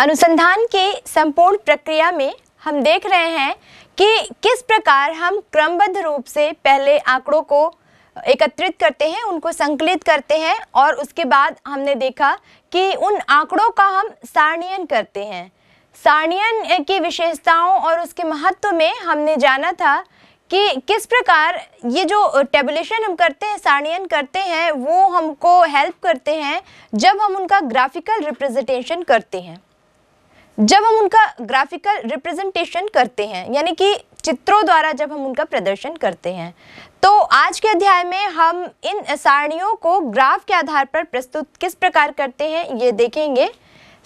अनुसंधान की संपूर्ण प्रक्रिया में हम देख रहे हैं कि किस प्रकार हम क्रमबद्ध रूप से पहले आंकड़ों को एकत्रित करते हैं उनको संकलित करते हैं और उसके बाद हमने देखा कि उन आंकड़ों का हम सारणियन करते हैं सारणियन की विशेषताओं और उसके महत्व में हमने जाना था कि किस प्रकार ये जो टेबुलेशन हम करते हैं सारणियन करते हैं वो हमको हेल्प करते हैं जब हम उनका ग्राफिकल रिप्रेजेंटेशन करते हैं जब हम उनका ग्राफिकल रिप्रेजेंटेशन करते हैं यानी कि चित्रों द्वारा जब हम उनका प्रदर्शन करते हैं तो आज के अध्याय में हम इन सारणियों को ग्राफ के आधार पर प्रस्तुत किस प्रकार करते हैं ये देखेंगे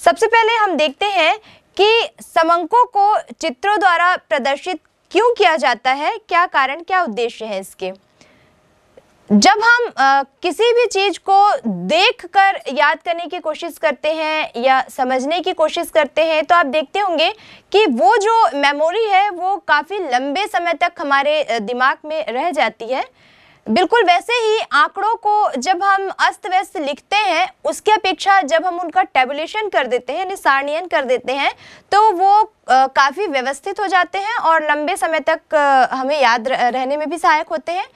सबसे पहले हम देखते हैं कि समंकों को चित्रों द्वारा प्रदर्शित क्यों किया जाता है क्या कारण क्या उद्देश्य है इसके जब हम आ, किसी भी चीज़ को देख कर याद करने की कोशिश करते हैं या समझने की कोशिश करते हैं तो आप देखते होंगे कि वो जो मेमोरी है वो काफ़ी लंबे समय तक हमारे दिमाग में रह जाती है बिल्कुल वैसे ही आंकड़ों को जब हम अस्त व्यस्त लिखते हैं उसके अपेक्षा जब हम उनका टेबुलेशन कर देते हैं यानी सारणियन कर देते हैं तो वो काफ़ी व्यवस्थित हो जाते हैं और लंबे समय तक हमें याद रहने में भी सहायक होते हैं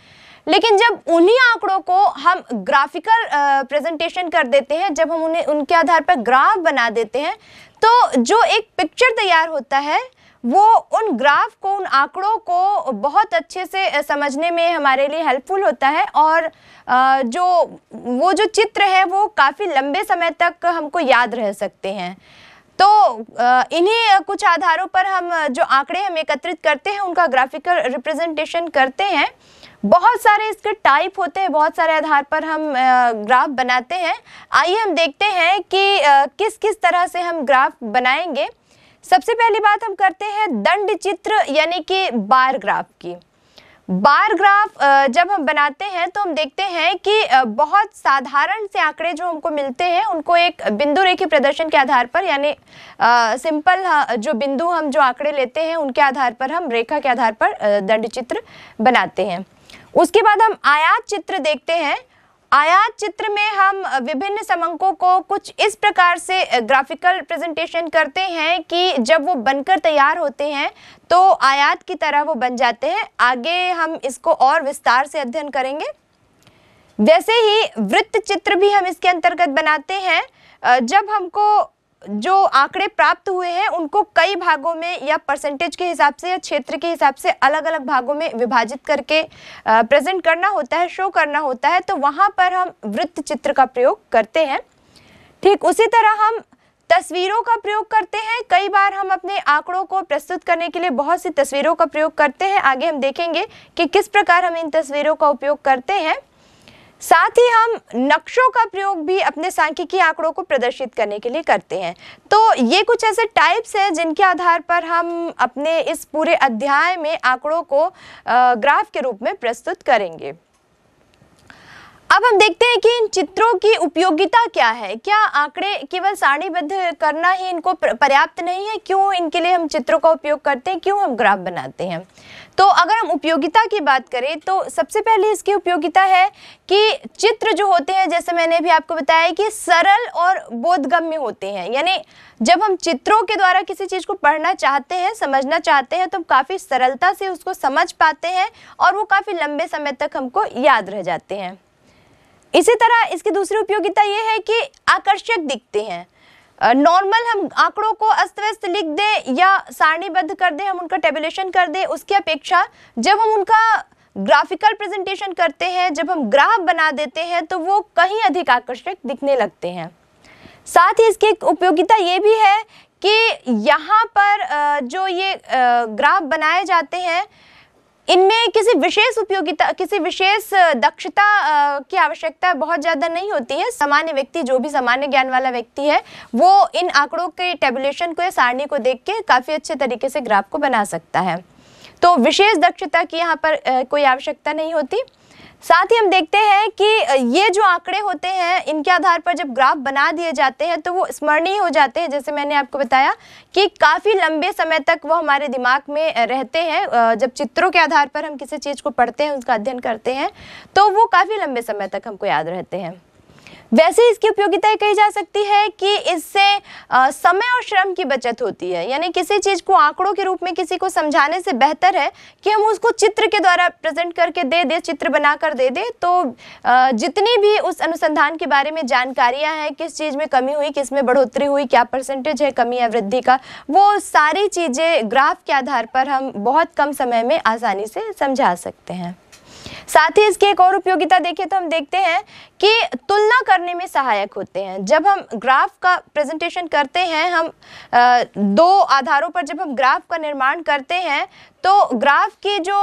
लेकिन जब उन्हीं आंकड़ों को हम ग्राफिकल प्रेजेंटेशन कर देते हैं जब हम उन्हें उनके आधार पर ग्राफ बना देते हैं तो जो एक पिक्चर तैयार होता है वो उन ग्राफ को उन आंकड़ों को बहुत अच्छे से समझने में हमारे लिए हेल्पफुल होता है और जो वो जो चित्र है वो काफ़ी लंबे समय तक हमको याद रह सकते हैं तो इन्हीं कुछ आधारों पर हम जो आंकड़े हम एकत्रित करते हैं उनका ग्राफिकल रिप्रेजेंटेशन करते हैं बहुत सारे इसके टाइप होते हैं बहुत सारे आधार पर हम ग्राफ बनाते हैं आइए हम देखते हैं कि किस किस तरह से हम ग्राफ बनाएंगे सबसे पहली बात हम करते हैं दंड चित्र यानी कि बार ग्राफ की बार ग्राफ जब हम बनाते हैं तो हम देखते हैं कि बहुत साधारण से आंकड़े जो हमको मिलते हैं उनको एक बिंदु रेखी प्रदर्शन के आधार पर यानी सिंपल जो बिंदु हम जो आंकड़े लेते हैं उनके आधार पर हम रेखा के आधार पर दंड चित्र बनाते हैं उसके बाद हम आयात चित्र देखते हैं आयात चित्र में हम विभिन्न समंकों को कुछ इस प्रकार से ग्राफिकल प्रेजेंटेशन करते हैं कि जब वो बनकर तैयार होते हैं तो आयात की तरह वो बन जाते हैं आगे हम इसको और विस्तार से अध्ययन करेंगे वैसे ही वृत्त चित्र भी हम इसके अंतर्गत बनाते हैं जब हमको जो आंकड़े प्राप्त हुए हैं उनको कई भागों में या परसेंटेज के हिसाब से या क्षेत्र के हिसाब से अलग अलग भागों में विभाजित करके प्रेजेंट करना होता है शो करना होता है तो वहाँ पर हम वृत्त चित्र का प्रयोग करते हैं ठीक उसी तरह हम तस्वीरों का प्रयोग करते हैं कई बार हम अपने आंकड़ों को प्रस्तुत करने के लिए बहुत सी तस्वीरों का प्रयोग करते हैं आगे हम देखेंगे कि किस प्रकार हम इन तस्वीरों का उपयोग करते हैं साथ ही हम नक्शों का प्रयोग भी अपने सांख्यिकी आंकड़ों को प्रदर्शित करने के लिए करते हैं तो ये कुछ ऐसे टाइप्स हैं जिनके आधार पर हम अपने इस पूरे अध्याय में आंकड़ों को ग्राफ के रूप में प्रस्तुत करेंगे अब हम देखते हैं कि इन चित्रों की उपयोगिता क्या है क्या आंकड़े केवल सारणीबद्ध करना ही इनको पर्याप्त नहीं है क्यों इनके लिए हम चित्रों का उपयोग करते हैं क्यों हम ग्राफ बनाते हैं तो अगर हम उपयोगिता की बात करें तो सबसे पहले इसकी उपयोगिता है कि चित्र जो होते हैं जैसे मैंने भी आपको बताया कि सरल और बोधगम्य होते हैं यानी जब हम चित्रों के द्वारा किसी चीज़ को पढ़ना चाहते हैं समझना चाहते हैं तो हम काफ़ी सरलता से उसको समझ पाते हैं और वो काफ़ी लंबे समय तक हमको याद रह जाते हैं इसी तरह इसकी दूसरी उपयोगिता ये है कि आकर्षक दिखते हैं नॉर्मल हम आंकड़ों को अस्त व्यस्त लिख दें या सारणीबद्ध कर दें हम उनका टेबुलेशन कर दें उसकी अपेक्षा जब हम उनका ग्राफिकल प्रेजेंटेशन करते हैं जब हम ग्राफ बना देते हैं तो वो कहीं अधिक आकर्षक दिखने लगते हैं साथ ही इसकी एक उपयोगिता ये भी है कि यहाँ पर जो ये ग्राफ बनाए जाते हैं इनमें किसी विशेष उपयोगिता किसी विशेष दक्षता की आवश्यकता बहुत ज़्यादा नहीं होती है सामान्य व्यक्ति जो भी सामान्य ज्ञान वाला व्यक्ति है वो इन आंकड़ों के टेबुलेशन को या सारणी को देख के काफ़ी अच्छे तरीके से ग्राफ को बना सकता है तो विशेष दक्षता की यहाँ पर कोई आवश्यकता नहीं होती साथ ही हम देखते हैं कि ये जो आंकड़े होते हैं इनके आधार पर जब ग्राफ बना दिए जाते हैं तो वो स्मरणीय हो जाते हैं जैसे मैंने आपको बताया कि काफ़ी लंबे समय तक वो हमारे दिमाग में रहते हैं जब चित्रों के आधार पर हम किसी चीज़ को पढ़ते हैं उसका अध्ययन करते हैं तो वो काफ़ी लंबे समय तक हमको याद रहते हैं वैसे इसकी उपयोगिता कही जा सकती है कि इससे समय और श्रम की बचत होती है यानी किसी चीज़ को आंकड़ों के रूप में किसी को समझाने से बेहतर है कि हम उसको चित्र के द्वारा प्रेजेंट करके दे दें चित्र बना कर दे दे तो जितनी भी उस अनुसंधान के बारे में जानकारियाँ हैं किस चीज़ में कमी हुई किस में बढ़ोतरी हुई क्या परसेंटेज है कमी या वृद्धि का वो सारी चीज़ें ग्राफ के आधार पर हम बहुत कम समय में आसानी से समझा सकते हैं साथ ही इसकी एक और उपयोगिता देखिए तो हम देखते हैं कि तुलना करने में सहायक होते हैं जब हम ग्राफ का प्रेजेंटेशन करते हैं हम दो आधारों पर जब हम ग्राफ का निर्माण करते हैं तो ग्राफ की जो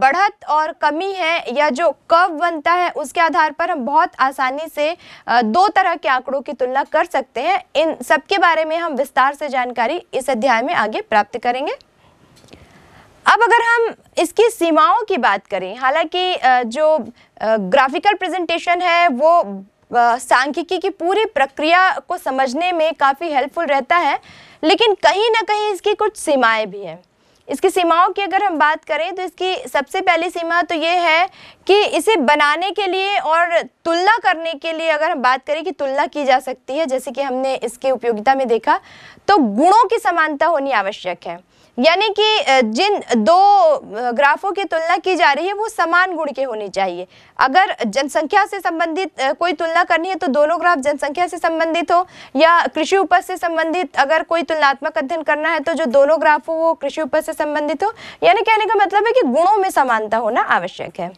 बढ़त और कमी है या जो कव बनता है उसके आधार पर हम बहुत आसानी से दो तरह के आंकड़ों की तुलना कर सकते हैं इन सबके बारे में हम विस्तार से जानकारी इस अध्याय में आगे प्राप्त करेंगे अब अगर हम इसकी सीमाओं की बात करें हालांकि जो ग्राफिकल प्रेजेंटेशन है वो सांख्यिकी की पूरी प्रक्रिया को समझने में काफ़ी हेल्पफुल रहता है लेकिन कहीं ना कहीं इसकी कुछ सीमाएं भी हैं इसकी सीमाओं की अगर हम बात करें तो इसकी सबसे पहली सीमा तो ये है कि इसे बनाने के लिए और तुलना करने के लिए अगर हम बात करें कि तुलना की जा सकती है जैसे कि हमने इसके उपयोगिता में देखा तो गुणों की समानता होनी आवश्यक है यानी कि जिन दो ग्राफों की तुलना की जा रही है वो समान गुण के होने चाहिए अगर जनसंख्या से संबंधित कोई तुलना करनी है तो दोनों ग्राफ जनसंख्या से संबंधित हो या कृषि उपज से संबंधित अगर कोई तुलनात्मक अध्ययन करना है तो जो दोनों ग्राफ हो वो कृषि उपज से संबंधित हो यानी कहने का मतलब है कि गुणों में समानता होना आवश्यक है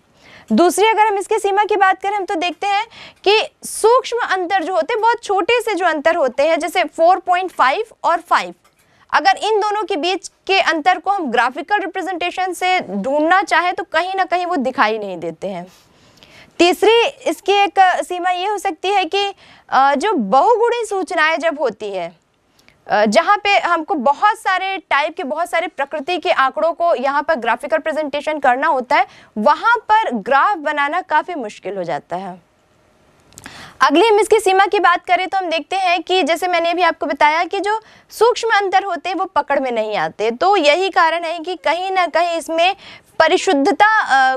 दूसरी अगर हम इसकी सीमा की बात करें हम तो देखते हैं कि सूक्ष्म अंतर जो होते हैं बहुत छोटे से जो अंतर होते हैं जैसे 4.5 और अगर इन दोनों के बीच के अंतर को हम ग्राफिकल रिप्रेजेंटेशन से ढूंढना चाहें तो कहीं ना कहीं वो दिखाई नहीं देते हैं तीसरी इसकी एक सीमा ये हो सकती है कि जो बहुगुणी सूचनाएं जब होती है जहाँ पे हमको बहुत सारे टाइप के बहुत सारे प्रकृति के आंकड़ों को यहाँ पर ग्राफिकल प्रेजेंटेशन करना होता है वहाँ पर ग्राफ बनाना काफ़ी मुश्किल हो जाता है अगली हम इसकी सीमा की बात करें तो हम देखते हैं कि जैसे मैंने भी आपको बताया कि जो सूक्ष्म अंतर होते हैं वो पकड़ में नहीं आते तो यही कारण है कि कहीं ना कहीं इसमें परिशुद्धता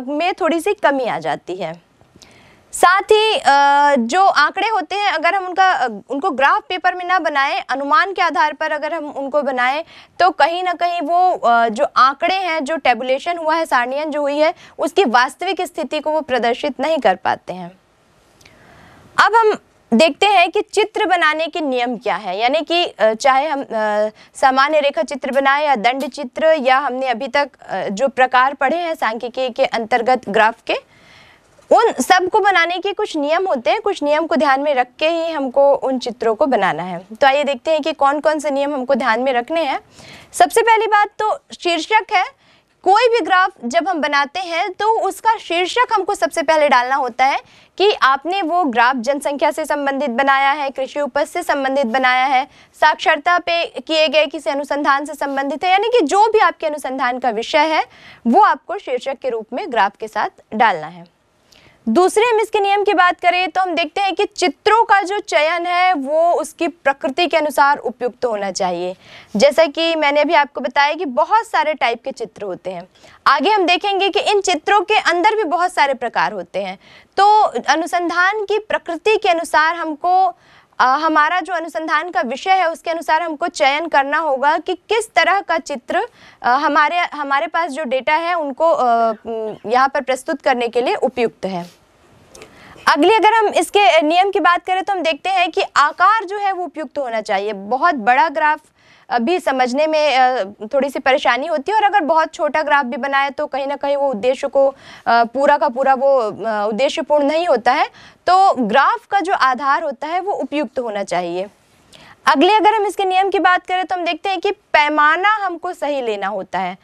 में थोड़ी सी कमी आ जाती है साथ ही जो आंकड़े होते हैं अगर हम उनका उनको ग्राफ पेपर में ना बनाएं अनुमान के आधार पर अगर हम उनको बनाएं तो कहीं ना कहीं वो जो आंकड़े हैं जो टेबुलेशन हुआ है सारणियन जो हुई है उसकी वास्तविक स्थिति को वो प्रदर्शित नहीं कर पाते हैं अब हम देखते हैं कि चित्र बनाने के नियम क्या है यानी कि चाहे हम सामान्य रेखा चित्र बनाए या दंड चित्र या हमने अभी तक जो प्रकार पढ़े हैं सांख्यिकी के अंतर्गत ग्राफ के उन सब को बनाने के कुछ नियम होते हैं कुछ नियम को ध्यान में रख के ही हमको उन चित्रों को बनाना है तो आइए देखते हैं कि कौन कौन से नियम हमको ध्यान में रखने हैं सबसे पहली बात तो शीर्षक है कोई भी ग्राफ जब हम बनाते हैं तो उसका शीर्षक हमको सबसे पहले डालना होता है कि आपने वो ग्राफ जनसंख्या से संबंधित बनाया है कृषि उपज से संबंधित बनाया है साक्षरता पे किए गए किसी अनुसंधान से संबंधित है यानी कि जो भी आपके अनुसंधान का विषय है वो आपको शीर्षक के रूप में ग्राफ के साथ डालना है दूसरे हम इसके नियम की बात करें तो हम देखते हैं कि चित्रों का जो चयन है वो उसकी प्रकृति के अनुसार उपयुक्त होना चाहिए जैसा कि मैंने अभी आपको बताया कि बहुत सारे टाइप के चित्र होते हैं आगे हम देखेंगे कि इन चित्रों के अंदर भी बहुत सारे प्रकार होते हैं तो अनुसंधान की प्रकृति के अनुसार हमको आ, हमारा जो अनुसंधान का विषय है उसके अनुसार हमको चयन करना होगा कि किस तरह का चित्र आ, हमारे हमारे पास जो डेटा है उनको यहाँ पर प्रस्तुत करने के लिए उपयुक्त है अगली अगर हम इसके नियम की बात करें तो हम देखते हैं कि आकार जो है वो उपयुक्त होना चाहिए बहुत बड़ा ग्राफ भी समझने में थोड़ी सी परेशानी होती है और अगर बहुत छोटा ग्राफ भी बनाए तो कहीं ना कहीं वो उद्देश्य को पूरा का पूरा वो उद्देश्य पूर्ण नहीं होता है तो ग्राफ का जो आधार होता है वो उपयुक्त होना चाहिए अगले अगर हम इसके नियम की बात करें तो हम देखते हैं कि पैमाना हमको सही लेना होता है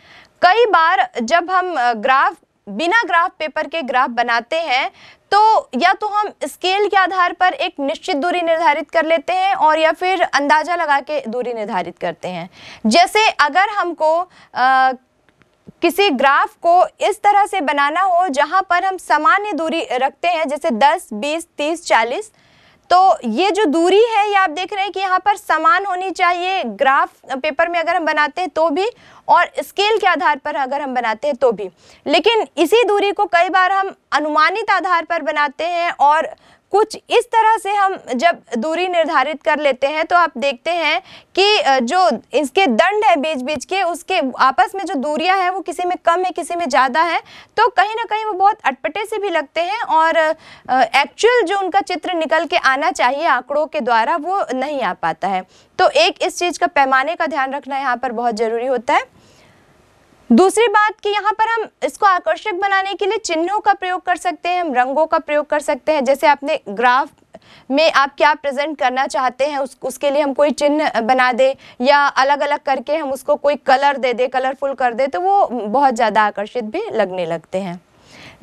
कई बार जब हम ग्राफ बिना ग्राफ पेपर के ग्राफ बनाते हैं तो या तो हम स्केल के आधार पर एक निश्चित दूरी निर्धारित कर लेते हैं और या फिर अंदाज़ा लगा के दूरी निर्धारित करते हैं जैसे अगर हमको आ, किसी ग्राफ को इस तरह से बनाना हो जहाँ पर हम सामान्य दूरी रखते हैं जैसे 10, 20, 30, 40 तो ये जो दूरी है ये आप देख रहे हैं कि यहाँ पर समान होनी चाहिए ग्राफ पेपर में अगर हम बनाते हैं तो भी और स्केल के आधार पर अगर हम बनाते हैं तो भी लेकिन इसी दूरी को कई बार हम अनुमानित आधार पर बनाते हैं और कुछ इस तरह से हम जब दूरी निर्धारित कर लेते हैं तो आप देखते हैं कि जो इसके दंड है बीच बीच के उसके आपस में जो दूरियां हैं वो किसी में कम है किसी में ज़्यादा है तो कहीं ना कहीं वो बहुत अटपटे से भी लगते हैं और एक्चुअल जो उनका चित्र निकल के आना चाहिए आंकड़ों के द्वारा वो नहीं आ पाता है तो एक इस चीज़ का पैमाने का ध्यान रखना यहाँ पर बहुत ज़रूरी होता है दूसरी बात कि यहाँ पर हम इसको आकर्षक बनाने के लिए चिन्हों का प्रयोग कर सकते हैं हम रंगों का प्रयोग कर सकते हैं जैसे आपने ग्राफ में आप क्या प्रेजेंट करना चाहते हैं उस उसके लिए हम कोई चिन्ह बना दे या अलग अलग करके हम उसको कोई कलर दे दे कलरफुल कर दे तो वो बहुत ज़्यादा आकर्षित भी लगने लगते हैं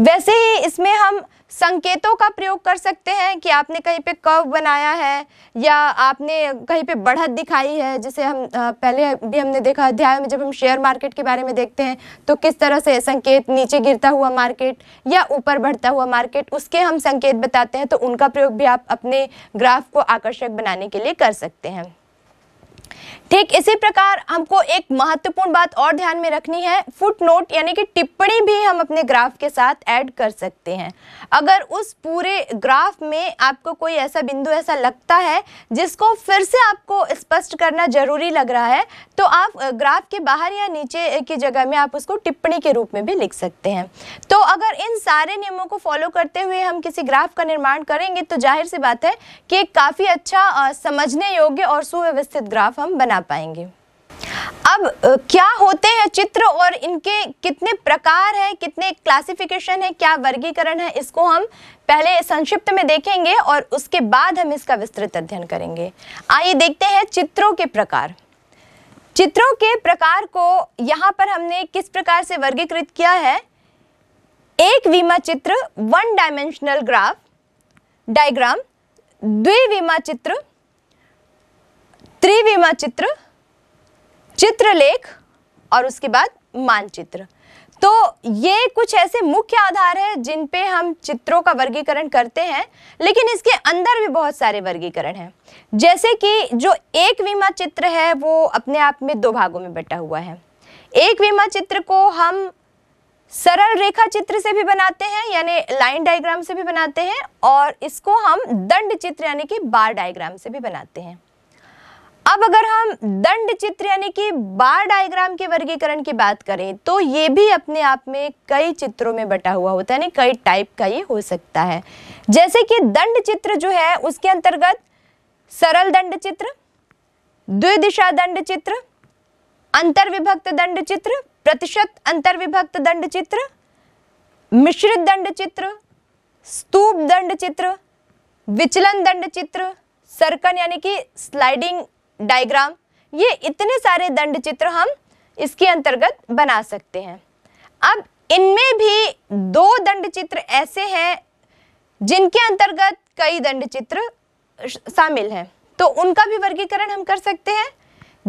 वैसे ही इसमें हम संकेतों का प्रयोग कर सकते हैं कि आपने कहीं पे कर्व बनाया है या आपने कहीं पे बढ़त दिखाई है जैसे हम पहले भी हमने देखा अध्याय में जब हम शेयर मार्केट के बारे में देखते हैं तो किस तरह से संकेत नीचे गिरता हुआ मार्केट या ऊपर बढ़ता हुआ मार्केट उसके हम संकेत बताते हैं तो उनका प्रयोग भी आप अपने ग्राफ को आकर्षक बनाने के लिए कर सकते हैं ठीक इसी प्रकार हमको एक महत्वपूर्ण बात और ध्यान में रखनी है फुट नोट यानी कि टिप्पणी भी हम अपने ग्राफ के साथ ऐड कर सकते हैं अगर उस पूरे ग्राफ में आपको कोई ऐसा बिंदु ऐसा लगता है जिसको फिर से आपको स्पष्ट करना ज़रूरी लग रहा है तो आप ग्राफ के बाहर या नीचे की जगह में आप उसको टिप्पणी के रूप में भी लिख सकते हैं तो अगर इन सारे नियमों को फॉलो करते हुए हम किसी ग्राफ का निर्माण करेंगे तो जाहिर सी बात है कि काफ़ी अच्छा समझने योग्य और सुव्यवस्थित ग्राफ हम बना बना पाएंगे अब क्या होते हैं चित्र और इनके कितने प्रकार हैं कितने क्लासिफिकेशन है क्या वर्गीकरण है इसको हम पहले संक्षिप्त में देखेंगे और उसके बाद हम इसका विस्तृत अध्ययन करेंगे आइए देखते हैं चित्रों के प्रकार चित्रों के प्रकार को यहाँ पर हमने किस प्रकार से वर्गीकृत किया है एक विमा चित्र वन डायमेंशनल ग्राफ डायग्राम द्विविमा चित्र त्रिविमा चित्र चित्रलेख और उसके बाद मानचित्र तो ये कुछ ऐसे मुख्य आधार है जिन पे हम चित्रों का वर्गीकरण करते हैं लेकिन इसके अंदर भी बहुत सारे वर्गीकरण हैं जैसे कि जो एक विमा चित्र है वो अपने आप में दो भागों में बटा हुआ है एक विमा चित्र को हम सरल रेखा चित्र से भी बनाते हैं यानी लाइन डायग्राम से भी बनाते हैं और इसको हम दंड चित्र यानी कि बार डायग्राम से भी बनाते हैं अब अगर हम दंड चित्र यानी कि बार डायग्राम के वर्गीकरण की बात करें तो ये भी अपने आप में कई चित्रों में बटा हुआ होता है यानी कई टाइप का ये हो सकता है जैसे कि दंड चित्र जो है उसके अंतर्गत सरल दंड चित्र द्विदिशा दंड चित्र अंतर्विभक्त दंड चित्र प्रतिशत अंतर्विभक्त दंड चित्र मिश्रित दंड चित्र स्तूप दंड चित्र विचलन दंड चित्र सर्कन यानी कि स्लाइडिंग डायग्राम ये इतने सारे दंड चित्र हम इसके अंतर्गत बना सकते हैं अब इनमें भी दो दंड चित्र ऐसे हैं जिनके अंतर्गत कई दंड चित्र शामिल हैं तो उनका भी वर्गीकरण हम कर सकते हैं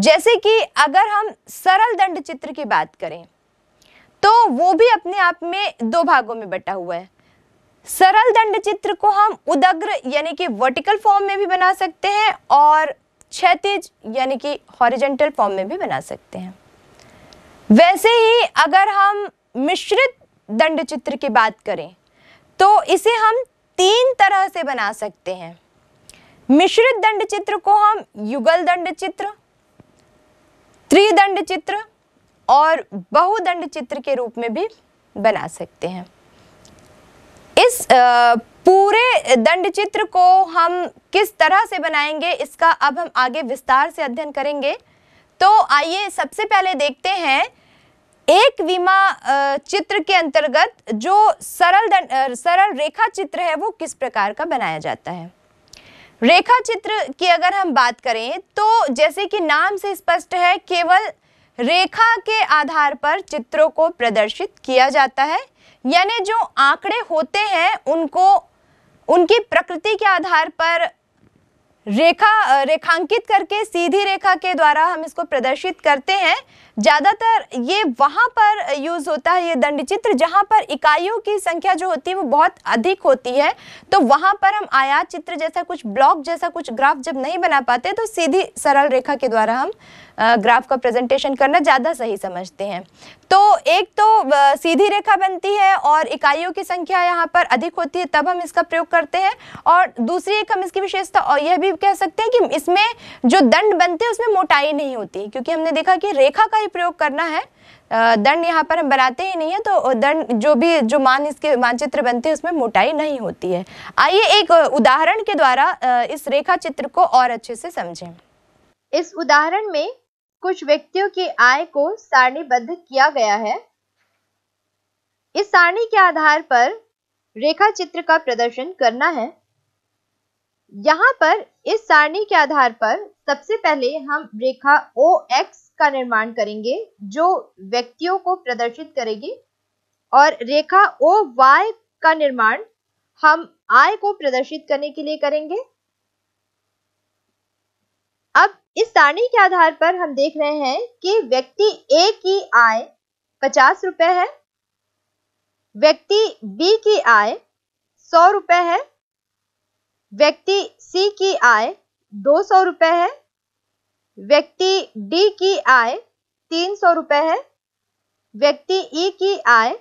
जैसे कि अगर हम सरल दंड चित्र की बात करें तो वो भी अपने आप में दो भागों में बटा हुआ है सरल दंड चित्र को हम उदग्र यानी कि वर्टिकल फॉर्म में भी बना सकते हैं और क्षतिज यानी कि हॉरिजेंटल फॉर्म में भी बना सकते हैं वैसे ही अगर हम मिश्रित दंड चित्र की बात करें तो इसे हम तीन तरह से बना सकते हैं मिश्रित दंड चित्र को हम युगल दंड चित्र त्रिदंड चित्र और बहुदंड चित्र के रूप में भी बना सकते हैं इस आ, पूरे दंड चित्र को हम किस तरह से बनाएंगे इसका अब हम आगे विस्तार से अध्ययन करेंगे तो आइए सबसे पहले देखते हैं एक विमा चित्र के अंतर्गत जो सरल दंड सरल रेखा चित्र है वो किस प्रकार का बनाया जाता है रेखा चित्र की अगर हम बात करें तो जैसे कि नाम से स्पष्ट है केवल रेखा के आधार पर चित्रों को प्रदर्शित किया जाता है यानी जो आंकड़े होते हैं उनको उनकी प्रकृति के आधार पर रेखा रेखांकित करके सीधी रेखा के द्वारा हम इसको प्रदर्शित करते हैं ज़्यादातर ये वहाँ पर यूज़ होता है ये दंड चित्र जहाँ पर इकाइयों की संख्या जो होती है वो बहुत अधिक होती है तो वहाँ पर हम आयात चित्र जैसा कुछ ब्लॉक जैसा कुछ ग्राफ जब नहीं बना पाते तो सीधी सरल रेखा के द्वारा हम ग्राफ का प्रेजेंटेशन करना ज़्यादा सही समझते हैं तो एक तो सीधी रेखा बनती है और इकाइयों की संख्या यहाँ पर अधिक होती है तब हम इसका प्रयोग करते हैं और दूसरी एक हम इसकी विशेषता और यह भी कह सकते हैं कि इसमें जो दंड बनते हैं उसमें मोटाई नहीं होती क्योंकि हमने देखा कि रेखा का ही प्रयोग करना है दंड यहाँ पर हम बनाते ही नहीं है तो दंड जो भी जो मान इसके मानचित्र बनते हैं उसमें मोटाई नहीं होती है आइए एक उदाहरण के द्वारा इस रेखा चित्र को और अच्छे से समझें इस उदाहरण में कुछ व्यक्तियों की आय को सारणीबद्ध किया गया है इस सारणी के आधार पर रेखा चित्र का प्रदर्शन करना है यहाँ पर इस सारणी के आधार पर सबसे पहले हम रेखा ओ एक्स का निर्माण करेंगे जो व्यक्तियों को प्रदर्शित करेगी और रेखा ओ वाई का निर्माण हम आय को प्रदर्शित करने के लिए करेंगे अब इस सारणी के आधार पर हम देख रहे हैं कि व्यक्ति ए की आय पचास रुपए है व्यक्ति बी की आय सौ रुपए है व्यक्ति सी की आय दो सौ रुपए है व्यक्ति डी की आय तीन सौ रुपए है व्यक्ति ई e की आय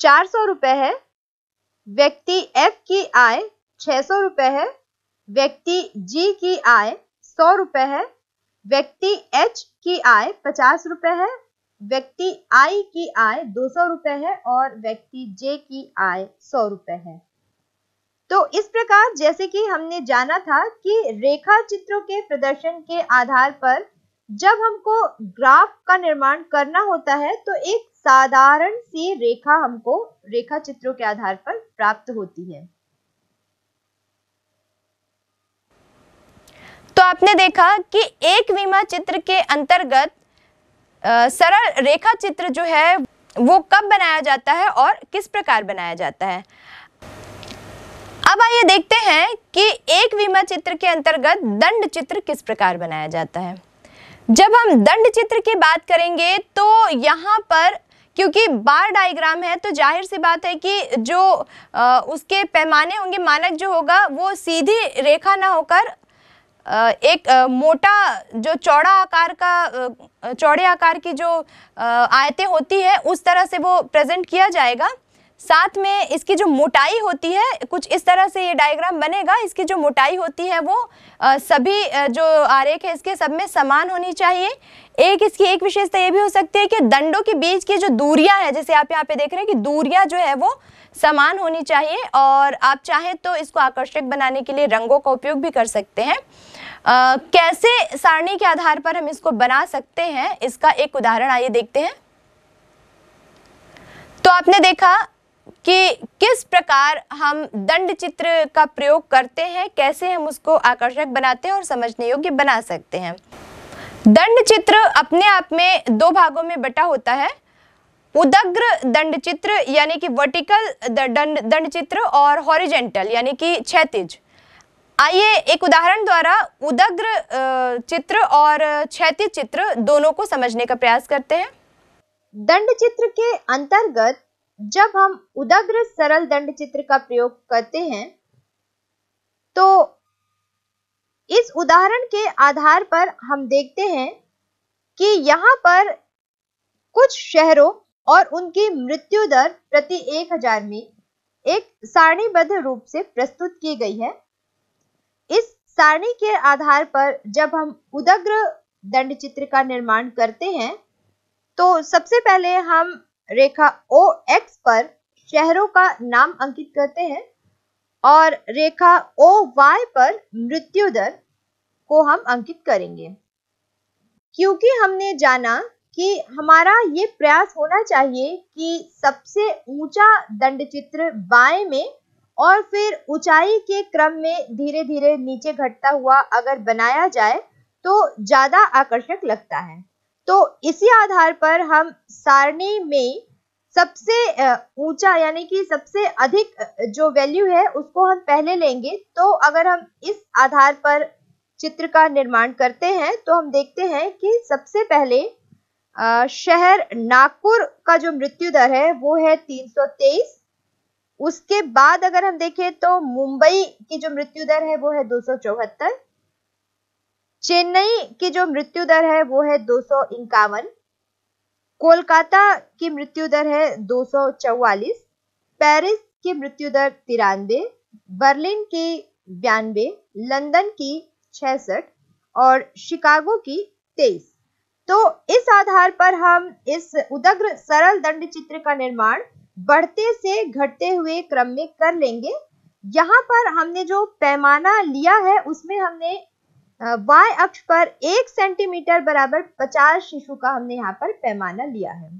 चार सौ रुपए है व्यक्ति एफ की आय छह सौ रुपए है व्यक्ति जी की आय सौ रुपए है व्यक्ति एच की आय पचास रुपए है व्यक्ति आई की आय दो सौ रुपए है और व्यक्ति जे की आय सौ रुपए है तो इस प्रकार जैसे कि हमने जाना था कि रेखा चित्रों के प्रदर्शन के आधार पर जब हमको ग्राफ का निर्माण करना होता है तो एक साधारण सी रेखा हमको रेखा चित्रों के आधार पर प्राप्त होती है तो आपने देखा कि एक विमा चित्र के अंतर्गत सरल रेखा चित्र जो है वो कब बनाया जाता है और किस प्रकार बनाया जाता है अब आइए देखते हैं कि एक विमा चित्र के अंतर्गत दंड चित्र किस प्रकार बनाया जाता है जब हम दंड चित्र की बात करेंगे तो यहाँ पर क्योंकि बार डायग्राम है तो जाहिर सी बात है कि जो आ, उसके पैमाने होंगे मानक जो होगा वो सीधी रेखा ना होकर एक मोटा जो चौड़ा आकार का चौड़े आकार की जो आयतें होती है उस तरह से वो प्रेजेंट किया जाएगा साथ में इसकी जो मोटाई होती है कुछ इस तरह से ये डायग्राम बनेगा इसकी जो मोटाई होती है वो सभी जो आरेख है इसके सब में समान होनी चाहिए एक इसकी एक विशेषता ये भी हो सकती है कि दंडों के बीच की जो दूरियां है जैसे आप यहाँ पे देख रहे हैं कि दूरियां जो है वो समान होनी चाहिए और आप चाहें तो इसको आकर्षक बनाने के लिए रंगों का उपयोग भी कर सकते हैं आ, कैसे सारणी के आधार पर हम इसको बना सकते हैं इसका एक उदाहरण आइए देखते हैं तो आपने देखा कि किस प्रकार हम दंड चित्र का प्रयोग करते हैं कैसे हम उसको आकर्षक बनाते हैं और समझने योग्य बना सकते हैं दंड चित्र अपने आप में दो भागों में बटा होता है उदग्र दंड चित्र यानी कि वर्टिकल दंड दंड चित्र और हॉरिजेंटल यानी कि क्षैतिज आइए एक उदाहरण द्वारा उदग्र चित्र और क्षैतिज चित्र दोनों को समझने का प्रयास करते हैं दंड चित्र के अंतर्गत जब हम उदग्र सरल दंड चित्र का प्रयोग करते हैं तो इस उदाहरण के आधार पर हम देखते हैं कि यहाँ पर कुछ शहरों और उनकी मृत्यु दर प्रति एक हजार में एक सारणीबद्ध रूप से प्रस्तुत की गई है इस सारणी के आधार पर जब हम उदग्र दंड चित्र का निर्माण करते हैं तो सबसे पहले हम रेखा ओ एक्स पर शहरों का नाम अंकित करते हैं और रेखा ओ वाई पर मृत्यु दर को हम अंकित करेंगे क्योंकि हमने जाना कि हमारा ये प्रयास होना चाहिए कि सबसे ऊंचा दंड चित्र बाएं में और फिर ऊंचाई के क्रम में धीरे धीरे नीचे घटता हुआ अगर बनाया जाए तो ज्यादा आकर्षक लगता है तो इसी आधार पर हम सारणी में सबसे ऊंचा यानी कि सबसे अधिक जो वैल्यू है उसको हम पहले लेंगे तो अगर हम इस आधार पर चित्र का निर्माण करते हैं तो हम देखते हैं कि सबसे पहले शहर नागपुर का जो मृत्यु दर है वो है 323 उसके बाद अगर हम देखें तो मुंबई की जो मृत्यु दर है वो है दो चेन्नई की जो मृत्यु दर है वो है दो कोलकाता की मृत्यु दर है 244, पेरिस की मृत्यु दर तिरानवे बर्लिन की बयानवे लंदन की छसठ और शिकागो की तेईस तो इस आधार पर हम इस उदग्र सरल दंड चित्र का निर्माण बढ़ते से घटते हुए क्रम में कर लेंगे यहाँ पर हमने जो पैमाना लिया है उसमें हमने वाई अक्ष पर एक सेंटीमीटर बराबर पचास शिशु का हमने यहाँ पर पैमाना लिया है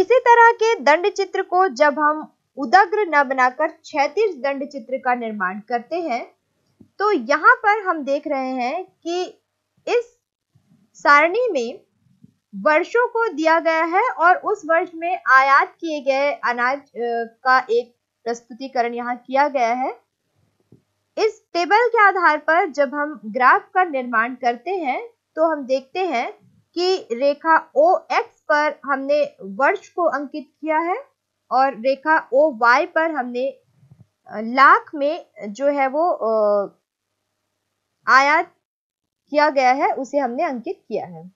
इसी तरह के दंड चित्र को जब हम उदग्र न बनाकर छत्तीस दंड चित्र का निर्माण करते हैं तो यहाँ पर हम देख रहे हैं कि इस सारणी में वर्षों को दिया गया है और उस वर्ष में आयात किए गए अनाज का एक प्रस्तुतिकरण यहाँ किया गया है इस टेबल के आधार पर जब हम ग्राफ का निर्माण करते हैं तो हम देखते हैं कि रेखा ओ एक्स पर हमने वर्ष को अंकित किया है और रेखा ओ वाई पर हमने लाख में जो है वो आयात किया गया है उसे हमने अंकित किया है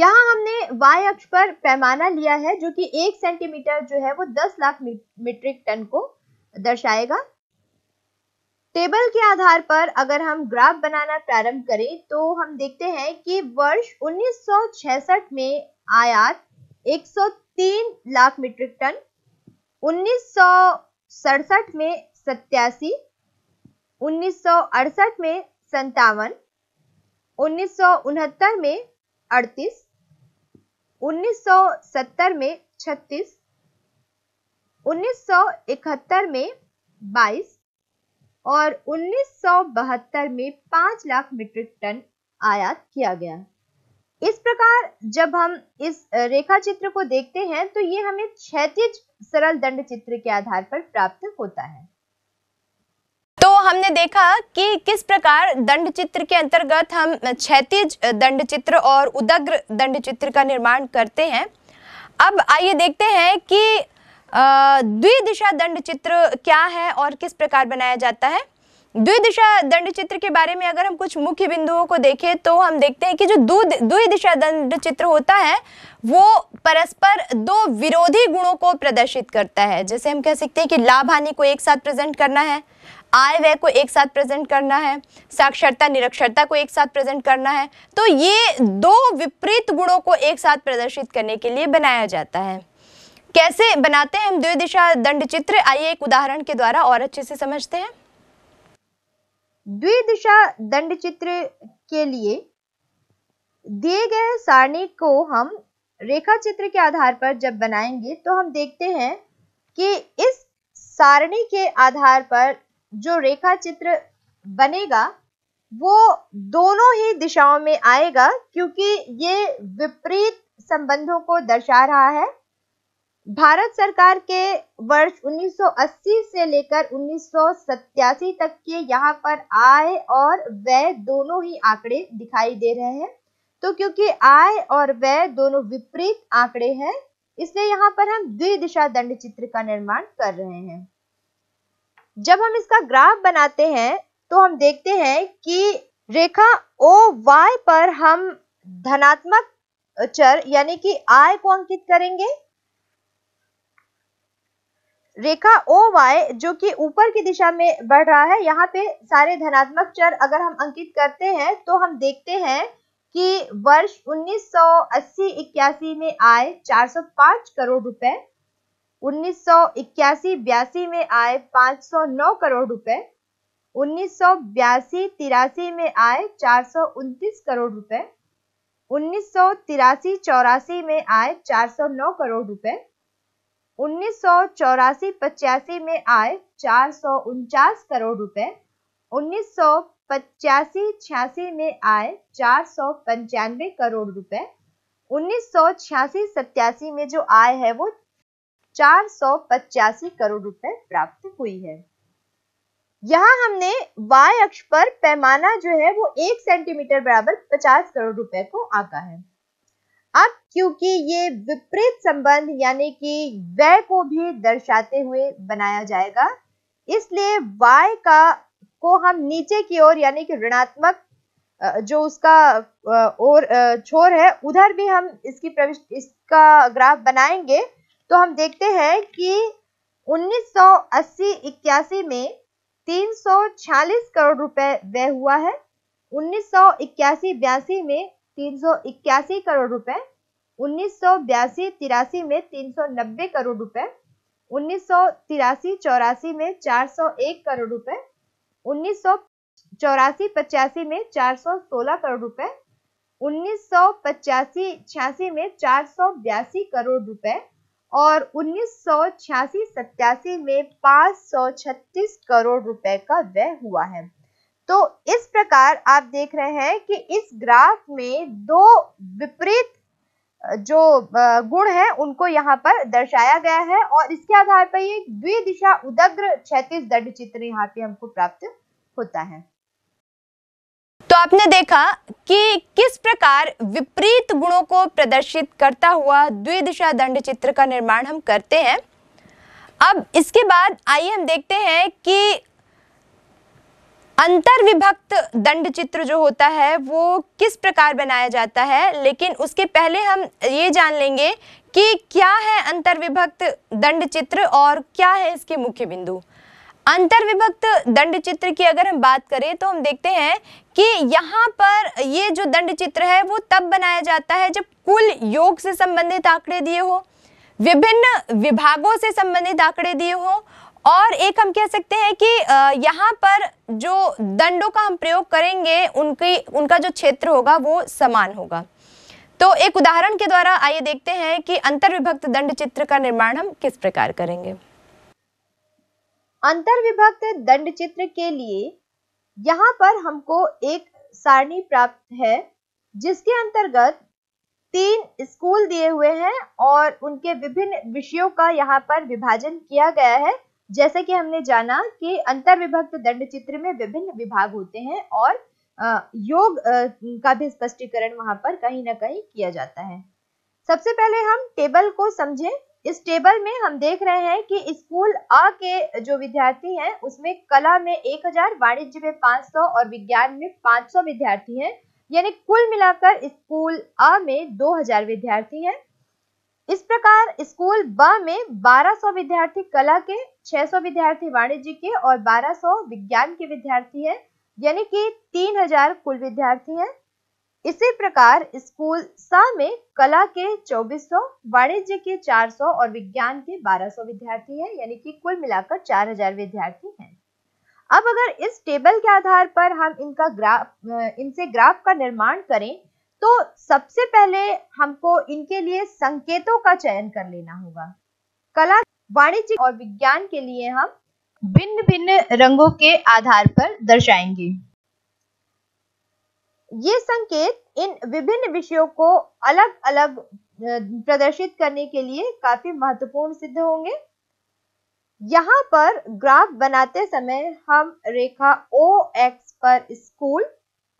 यहाँ हमने वाई अक्ष पर पैमाना लिया है जो कि एक सेंटीमीटर जो है वो दस लाख मीट्रिक टन को दर्शाएगा टेबल के आधार पर अगर हम ग्राफ बनाना प्रारंभ करें तो हम देखते हैं कि वर्ष 1966 में आयात 103 लाख मीट्रिक टन उन्नीस में सत्यासी उन्नीस में संतावन उन्नीस में अड़तीस 1970 में 36, 1971 में 22, और 1972 में 5 लाख मीट्रिक टन आयात किया गया इस प्रकार जब हम इस रेखा चित्र को देखते हैं तो ये हमें क्षेत्र सरल दंड चित्र के आधार पर प्राप्त होता है तो हमने देखा कि किस प्रकार दंड चित्र के अंतर्गत हम क्षेत्र दंड चित्र और उदग्र दंड चित्र का निर्माण करते हैं अब आइए देखते हैं कि द्विदिशा दंड चित्र क्या है और किस प्रकार बनाया जाता है द्विदिशा दंड चित्र के बारे में अगर हम कुछ मुख्य बिंदुओं को देखें तो हम देखते हैं कि जो द्विदिशा दंड चित्र होता है वो परस्पर दो विरोधी गुणों को प्रदर्शित करता है जैसे हम कह सकते हैं कि लाभ हानि को एक साथ प्रेजेंट करना है आय व्यय को एक साथ प्रेजेंट करना है साक्षरता निरक्षरता को एक साथ प्रेजेंट करना है तो ये दो विपरीत गुणों को एक साथ प्रदर्शित करने के लिए बनाया जाता है कैसे बनाते हैं हम द्विदिशा दंड चित्र आइए एक उदाहरण के द्वारा और अच्छे से समझते हैं द्विदिशा दंड चित्र के लिए दिए गए सारणी को हम रेखा चित्र के आधार पर जब बनाएंगे तो हम देखते हैं कि इस सारणी के आधार पर जो रेखा चित्र बनेगा वो दोनों ही दिशाओं में आएगा क्योंकि ये विपरीत संबंधों को दर्शा रहा है भारत सरकार के वर्ष 1980 से लेकर 1987 तक के यहाँ पर आय और व्यय दोनों ही आंकड़े दिखाई दे रहे हैं तो क्योंकि आय और व्यय दोनों विपरीत आंकड़े हैं इसलिए यहाँ पर हम द्विदिशा दंड चित्र का निर्माण कर रहे हैं जब हम इसका ग्राफ बनाते हैं तो हम देखते हैं कि रेखा ओ वाई पर हम धनात्मक चर यानी कि आय को अंकित करेंगे रेखा ओ वाई जो कि ऊपर की दिशा में बढ़ रहा है यहाँ पे सारे धनात्मक चर अगर हम अंकित करते हैं तो हम देखते हैं कि वर्ष 1980-81 में आए 405 करोड़ रुपए 1981-82 में आए 509 करोड़ रुपए उन्नीस तिरासी में आए चार करोड़ रुपए उन्नीस सौ तिरासी चौरासी में आए 409 करोड़ रुपए उन्नीस सौ चौरासी पचासी में आय चार सौ उनचास करोड़ रुपए उन्नीस सौ छियासी में आय चार सौ पंचानवे करोड़ रुपए उन्नीस सौ छियासी सत्यासी में जो आय है वो चार सौ पचासी करोड़ रुपए प्राप्त हुई है यहाँ हमने y अक्ष पर पैमाना जो है वो एक सेंटीमीटर बराबर 50 करोड़ रुपए को आका है अब क्योंकि ये विपरीत संबंध यानी कि व्यय को भी दर्शाते हुए बनाया जाएगा इसलिए y का को हम नीचे की ओर यानी कि ऋणात्मक जो उसका और छोर है उधर भी हम इसकी प्रविष्ट इसका ग्राफ बनाएंगे तो हम देखते हैं कि 1980-81 में 346 करोड़ रुपए व्यय हुआ है 1981-82 में तीन करोड़ रुपए उन्नीस सौ तिरासी में 390 करोड़ रुपए उन्नीस सौ तिरासी चौरासी में 401 करोड़ रुपए उन्नीस सौ चौरासी पचासी में 416 करोड़ रुपए उन्नीस सौ पचासी छियासी में चार सौ बयासी करोड़ रुपए और उन्नीस सौ छियासी में 536 करोड़ रुपए का व्यय हुआ है तो इस प्रकार आप देख रहे हैं कि इस ग्राफ में दो विपरीत जो गुण है उनको यहाँ पर दर्शाया गया है और इसके आधार पर ये द्विदिशा उदग्र क्षैतिज दंड चित्र यहाँ पे हमको प्राप्त होता है तो आपने देखा कि किस प्रकार विपरीत गुणों को प्रदर्शित करता हुआ द्विदिशा दंड चित्र का निर्माण हम करते हैं अब इसके बाद आइए हम देखते हैं कि अंतर विभक्त दंड चित्र जो होता है वो किस प्रकार बनाया जाता है लेकिन उसके पहले हम ये जान लेंगे कि क्या है अंतर विभक्त दंड चित्र और क्या है इसके मुख्य बिंदु अंतर विभक्त दंड चित्र की अगर हम बात करें तो हम देखते हैं कि यहाँ पर ये जो दंड चित्र है वो तब बनाया जाता है जब कुल योग से संबंधित आंकड़े दिए हो विभिन्न विभागों से संबंधित आंकड़े दिए हों और एक हम कह सकते हैं कि यहाँ पर जो दंडों का हम प्रयोग करेंगे उनकी उनका जो क्षेत्र होगा वो समान होगा तो एक उदाहरण के द्वारा आइए देखते हैं कि अंतर्विभक्त दंड चित्र का निर्माण हम किस प्रकार करेंगे अंतर्विभक्त दंड चित्र के लिए यहाँ पर हमको एक सारणी प्राप्त है जिसके अंतर्गत तीन स्कूल दिए हुए हैं और उनके विभिन्न विषयों का यहाँ पर विभाजन किया गया है जैसा कि हमने जाना कि अंतर विभक्त दंड चित्र में विभिन्न विभाग होते हैं और योग का भी स्पष्टीकरण वहां पर कहीं ना कहीं किया जाता है सबसे पहले हम टेबल को समझें इस टेबल में हम देख रहे हैं कि स्कूल अ के जो विद्यार्थी हैं उसमें कला में 1000 वाणिज्य में 500 और विज्ञान में 500 विद्यार्थी हैं यानी कुल मिलाकर स्कूल अ में 2000 विद्यार्थी हैं इस प्रकार स्कूल ब में 1200 विद्यार्थी कला के 600 विद्यार्थी वाणिज्य के और 1200 विज्ञान के विद्यार्थी हैं यानी कि 3000 कुल विद्यार्थी हैं इसी प्रकार स्कूल स में कला के 2400 वाणिज्य के 400 और विज्ञान के 1200 विद्यार्थी हैं यानी कि कुल मिलाकर 4000 विद्यार्थी हैं अब अगर इस टेबल के आधार पर हम इनका ग्राफ इनसे ग्राफ का निर्माण करें तो सबसे पहले हमको इनके लिए संकेतों का चयन कर लेना होगा कला वाणिज्य और विज्ञान के लिए हम भिन्न भिन्न रंगों के आधार पर दर्शाएंगे ये संकेत इन विभिन्न विषयों को अलग अलग प्रदर्शित करने के लिए काफी महत्वपूर्ण सिद्ध होंगे यहाँ पर ग्राफ बनाते समय हम रेखा ओ एक्स पर स्कूल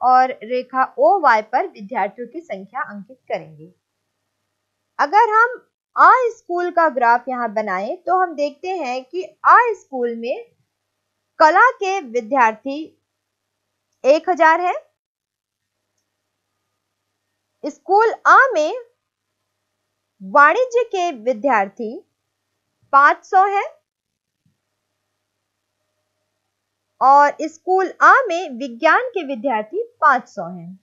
और रेखा ओ वाई पर विद्यार्थियों की संख्या अंकित करेंगे अगर हम आ स्कूल का ग्राफ यहाँ बनाएं तो हम देखते हैं कि आ स्कूल में कला के विद्यार्थी एक हजार है स्कूल आ में वाणिज्य के विद्यार्थी 500 है और स्कूल आ में विज्ञान के विद्यार्थी 500 हैं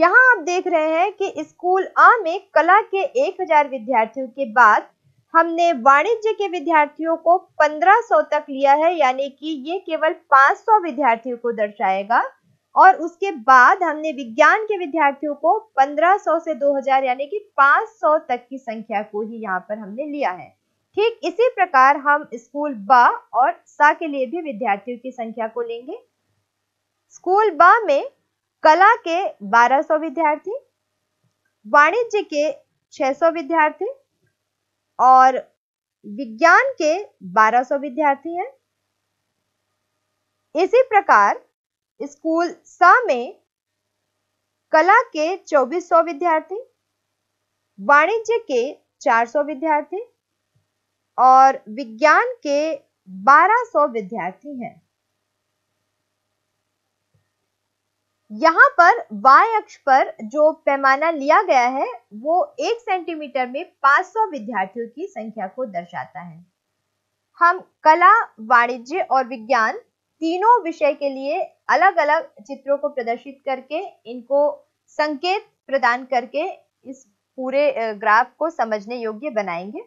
यहाँ आप देख रहे हैं कि स्कूल आ में कला के 1000 विद्यार्थियों के बाद हमने वाणिज्य के विद्यार्थियों को 1500 तक लिया है यानी कि ये केवल 500 विद्यार्थियों को दर्शाएगा और उसके बाद हमने विज्ञान के विद्यार्थियों को 1500 से 2000 यानी कि 500 तक की संख्या को ही यहाँ पर हमने लिया है ठीक इसी प्रकार हम स्कूल ब और सा के लिए भी विद्यार्थियों की संख्या को लेंगे स्कूल ब में कला के 1200 विद्यार्थी वाणिज्य के 600 विद्यार्थी और विज्ञान के 1200 विद्यार्थी हैं इसी प्रकार स्कूल सा में कला के 2400 विद्यार्थी वाणिज्य के 400 विद्यार्थी और विज्ञान के 1200 विद्यार्थी हैं यहाँ पर y अक्ष पर जो पैमाना लिया गया है वो एक सेंटीमीटर में 500 विद्यार्थियों की संख्या को दर्शाता है हम कला वाणिज्य और विज्ञान तीनों विषय के लिए अलग अलग चित्रों को प्रदर्शित करके इनको संकेत प्रदान करके इस पूरे ग्राफ को समझने योग्य बनाएंगे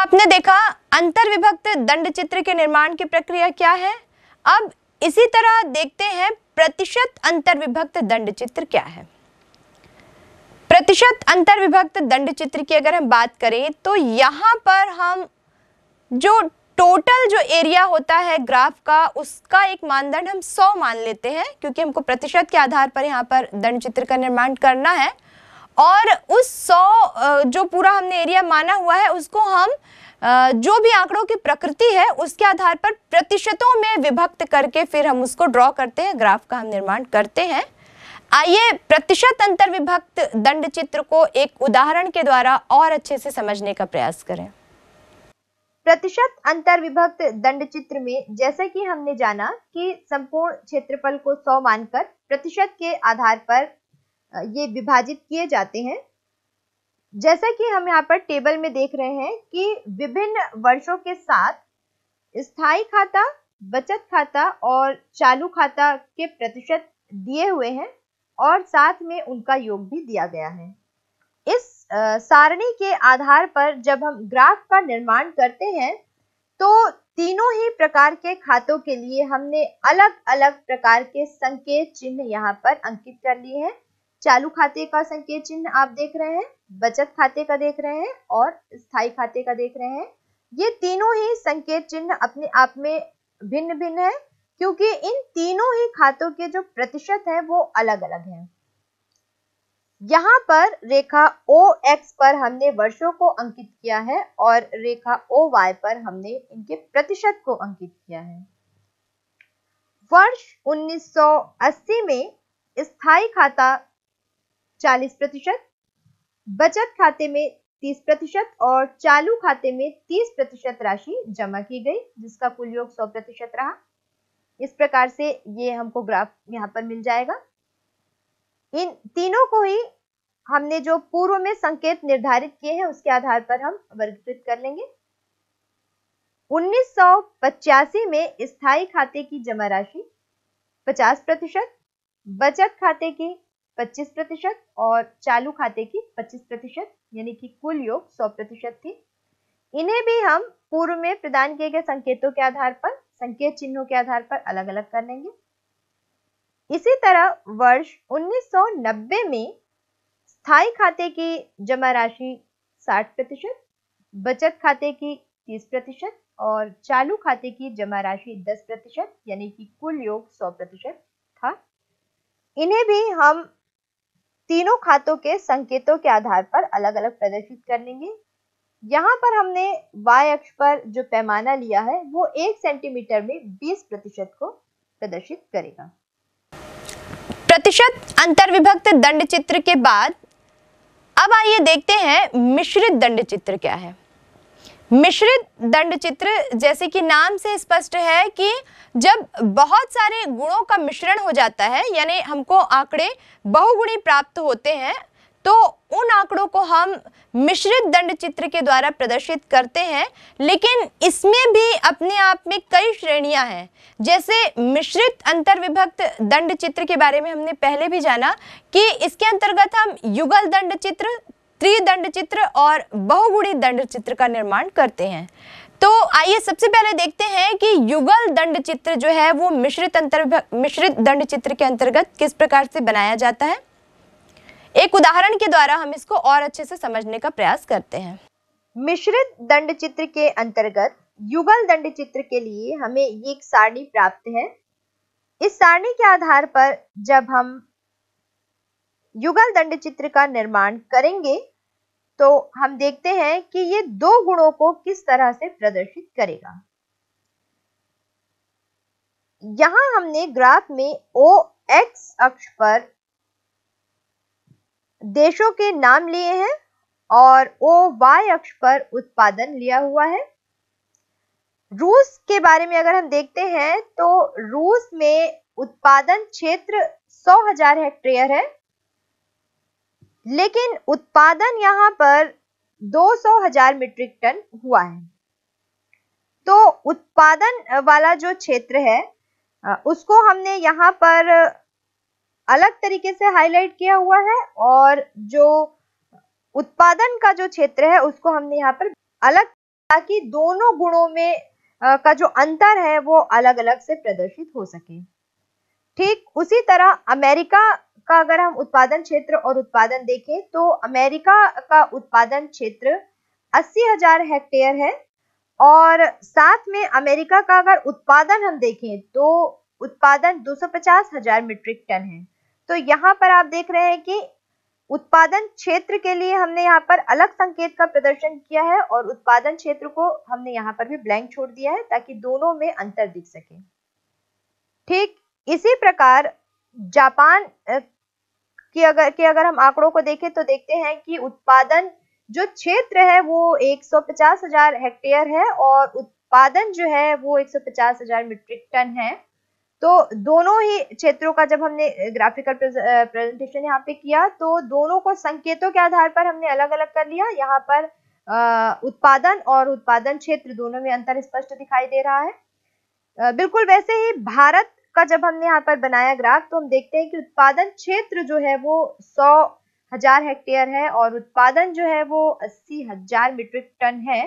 आपने देखा अंतर विभक्त दंड चित्र के निर्माण की प्रक्रिया क्या है अब इसी तरह देखते हैं प्रतिशत अंतर विभक्त दंड चित्र क्या है प्रतिशत अंतर विभक्त दंड चित्र की अगर हम बात करें तो यहाँ पर हम जो टोटल जो एरिया होता है ग्राफ का उसका एक मानदंड हम 100 मान लेते हैं क्योंकि हमको प्रतिशत के आधार पर यहाँ पर दंड चित्र का निर्माण करना है और उस सौ जो पूरा हमने एरिया माना हुआ है उसको हम जो भी आंकड़ों की प्रकृति है उसके आधार पर प्रतिशतों में विभक्त करके फिर हम उसको ड्रॉ करते हैं ग्राफ का हम निर्माण करते हैं आइए प्रतिशत अंतर विभक्त दंड चित्र को एक उदाहरण के द्वारा और अच्छे से समझने का प्रयास करें प्रतिशत अंतर विभक्त दंड चित्र में जैसा कि हमने जाना कि संपूर्ण क्षेत्रफल को 100 मानकर प्रतिशत के आधार पर ये विभाजित किए जाते हैं जैसा कि हम यहाँ पर टेबल में देख रहे हैं कि विभिन्न वर्षों के साथ स्थायी खाता बचत खाता और चालू खाता के प्रतिशत दिए हुए हैं और साथ में उनका योग भी दिया गया है इस सारणी के आधार पर जब हम ग्राफ का निर्माण करते हैं तो तीनों ही प्रकार के खातों के लिए हमने अलग अलग प्रकार के संकेत चिन्ह यहाँ पर अंकित कर लिए हैं चालू खाते का संकेत चिन्ह आप देख रहे हैं बचत खाते का देख रहे हैं और स्थायी खाते का देख रहे हैं ये तीनों ही संकेत चिन्ह अपने आप में भिन्न भिन्न है क्योंकि इन तीनों ही खातों के जो प्रतिशत है वो अलग अलग है यहाँ पर रेखा ओ एक्स पर हमने वर्षों को अंकित किया है और रेखा ओ वाई पर हमने इनके प्रतिशत को अंकित किया है वर्ष 1980 में स्थायी खाता चालीस प्रतिशत बचत खाते में तीस प्रतिशत और चालू खाते में तीस प्रतिशत राशि जमा की गई जिसका कुल योग सौ प्रतिशत रहा इस प्रकार से ये हमको ग्राफ यहाँ पर मिल जाएगा इन तीनों को ही हमने जो पूर्व में संकेत निर्धारित किए हैं उसके आधार पर हम वर्गीकृत कर लेंगे 1985 में स्थायी खाते की जमा राशि 50 प्रतिशत बचत खाते की 25 प्रतिशत और चालू खाते की 25 प्रतिशत यानी कि कुल योग 100 प्रतिशत थी इन्हें भी हम पूर्व में प्रदान किए गए संकेतों के आधार पर संकेत चिन्हों के आधार पर अलग अलग कर लेंगे इसी तरह वर्ष 1990 में स्थायी खाते की जमा राशि 60 प्रतिशत बचत खाते की 30 प्रतिशत और चालू खाते की जमा राशि 10 प्रतिशत यानी कि कुल योग 100 प्रतिशत था इन्हें भी हम तीनों खातों के संकेतों के आधार पर अलग अलग प्रदर्शित कर लेंगे यहाँ पर हमने y अक्ष पर जो पैमाना लिया है वो एक सेंटीमीटर में 20 प्रतिशत को प्रदर्शित करेगा प्रतिशत अंतर्विभक्त दंड चित्र के बाद अब आइए देखते हैं मिश्रित दंड चित्र क्या है मिश्रित दंड चित्र जैसे कि नाम से स्पष्ट है कि जब बहुत सारे गुणों का मिश्रण हो जाता है यानी हमको आंकड़े बहुगुणी प्राप्त होते हैं तो उन आंकड़ों को हम मिश्रित दंड चित्र के द्वारा प्रदर्शित करते हैं लेकिन इसमें भी अपने आप में कई श्रेणियां हैं जैसे मिश्रित अंतर्विभक्त दंड चित्र के बारे में हमने पहले भी जाना कि इसके अंतर्गत हम युगल दंड चित्र त्रिदंड चित्र और बहुगुणी दंड चित्र का निर्माण करते हैं तो आइए सबसे पहले देखते हैं कि युगल दंड चित्र जो है वो मिश्रित अंतर मिश्रित दंड चित्र के अंतर्गत किस प्रकार से बनाया जाता है एक उदाहरण के द्वारा हम इसको और अच्छे से समझने का प्रयास करते हैं मिश्रित दंड चित्र के अंतर्गत युगल दंड चित्र के लिए हमें ये एक सारणी प्राप्त है इस सारणी के आधार पर जब हम युगल दंड चित्र का निर्माण करेंगे तो हम देखते हैं कि ये दो गुणों को किस तरह से प्रदर्शित करेगा यहां हमने ग्राफ में ओ एक्स अक्ष पर देशों के नाम लिए हैं और ओ वाई अक्ष पर उत्पादन लिया हुआ है रूस के बारे में अगर हम देखते हैं तो रूस में उत्पादन क्षेत्र सौ हजार हेक्टेयर है लेकिन उत्पादन यहाँ पर दो सौ हजार मीट्रिक टन हुआ है तो उत्पादन वाला जो क्षेत्र है उसको हमने यहाँ पर अलग तरीके से हाईलाइट किया हुआ है और जो उत्पादन का जो क्षेत्र है उसको हमने यहाँ पर अलग ताकि दोनों गुणों में का जो अंतर है वो अलग अलग से प्रदर्शित हो सके ठीक उसी तरह अमेरिका का अगर हम उत्पादन क्षेत्र और उत्पादन देखें तो अमेरिका का उत्पादन क्षेत्र अस्सी हजार हेक्टेयर है और साथ में अमेरिका का अगर उत्पादन हम देखें तो उत्पादन दो हजार मीट्रिक टन है तो यहाँ पर आप देख रहे हैं कि उत्पादन क्षेत्र के लिए हमने यहाँ पर अलग संकेत का प्रदर्शन किया है और उत्पादन क्षेत्र को हमने यहाँ पर भी ब्लैंक छोड़ दिया है ताकि दोनों में अंतर दिख सके ठीक इसी प्रकार जापान की अगर की अगर हम आंकड़ों को देखें तो देखते हैं कि उत्पादन जो क्षेत्र है वो 150,000 हेक्टेयर है और उत्पादन जो है वो 150,000 मीट्रिक टन है तो दोनों ही क्षेत्रों का जब हमने ग्राफिकल प्रेजेंटेशन यहाँ पे किया तो दोनों को संकेतों के आधार पर हमने अलग अलग कर लिया यहाँ पर उत्पादन और उत्पादन क्षेत्र दोनों में अंतर स्पष्ट दिखाई दे रहा है बिल्कुल वैसे ही भारत का जब हमने यहाँ पर बनाया ग्राफ तो हम देखते हैं कि उत्पादन क्षेत्र जो है वो सौ हजार हेक्टेयर है और उत्पादन जो है वो अस्सी हजार मीट्रिक टन है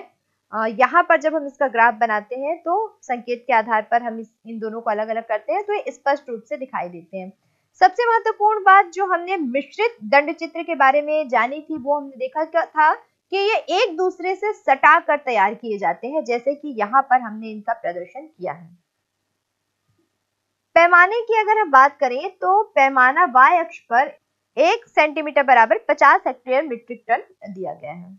यहाँ पर जब हम इसका ग्राफ बनाते हैं तो संकेत के आधार पर हम इस इन दोनों को अलग अलग करते हैं तो ये स्पष्ट रूप से दिखाई देते हैं सबसे महत्वपूर्ण बात जो हमने मिश्रित दंड चित्र के बारे में जानी थी वो हमने देखा क्या था कि ये एक दूसरे से सटा कर तैयार किए जाते हैं जैसे कि यहाँ पर हमने इनका प्रदर्शन किया है पैमाने की अगर हम बात करें तो पैमाना वाई अक्ष पर एक सेंटीमीटर बराबर पचास हेक्टेयर मीट्रिक टन दिया गया है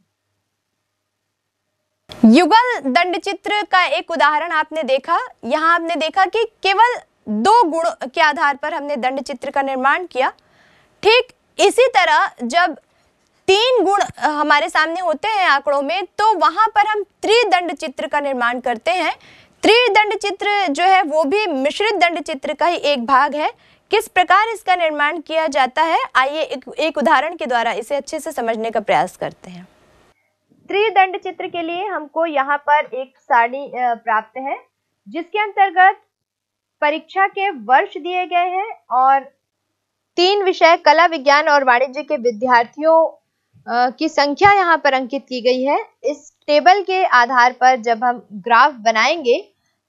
युगल दंड चित्र का एक उदाहरण आपने देखा यहाँ आपने देखा कि केवल दो गुण के आधार पर हमने दंड चित्र का निर्माण किया ठीक इसी तरह जब तीन गुण हमारे सामने होते हैं आंकड़ों में तो वहां पर हम त्रिदंड चित्र का निर्माण करते हैं त्रिदंड चित्र जो है वो भी मिश्रित दंड चित्र का ही एक भाग है किस प्रकार इसका निर्माण किया जाता है आइए एक, एक उदाहरण के द्वारा इसे अच्छे से समझने का प्रयास करते हैं त्रिदंड चित्र के लिए हमको यहाँ पर एक साड़ी प्राप्त है जिसके अंतर्गत परीक्षा के वर्ष दिए गए हैं और तीन विषय कला विज्ञान और वाणिज्य के विद्यार्थियों की संख्या यहाँ पर अंकित की गई है इस टेबल के आधार पर जब हम ग्राफ बनाएंगे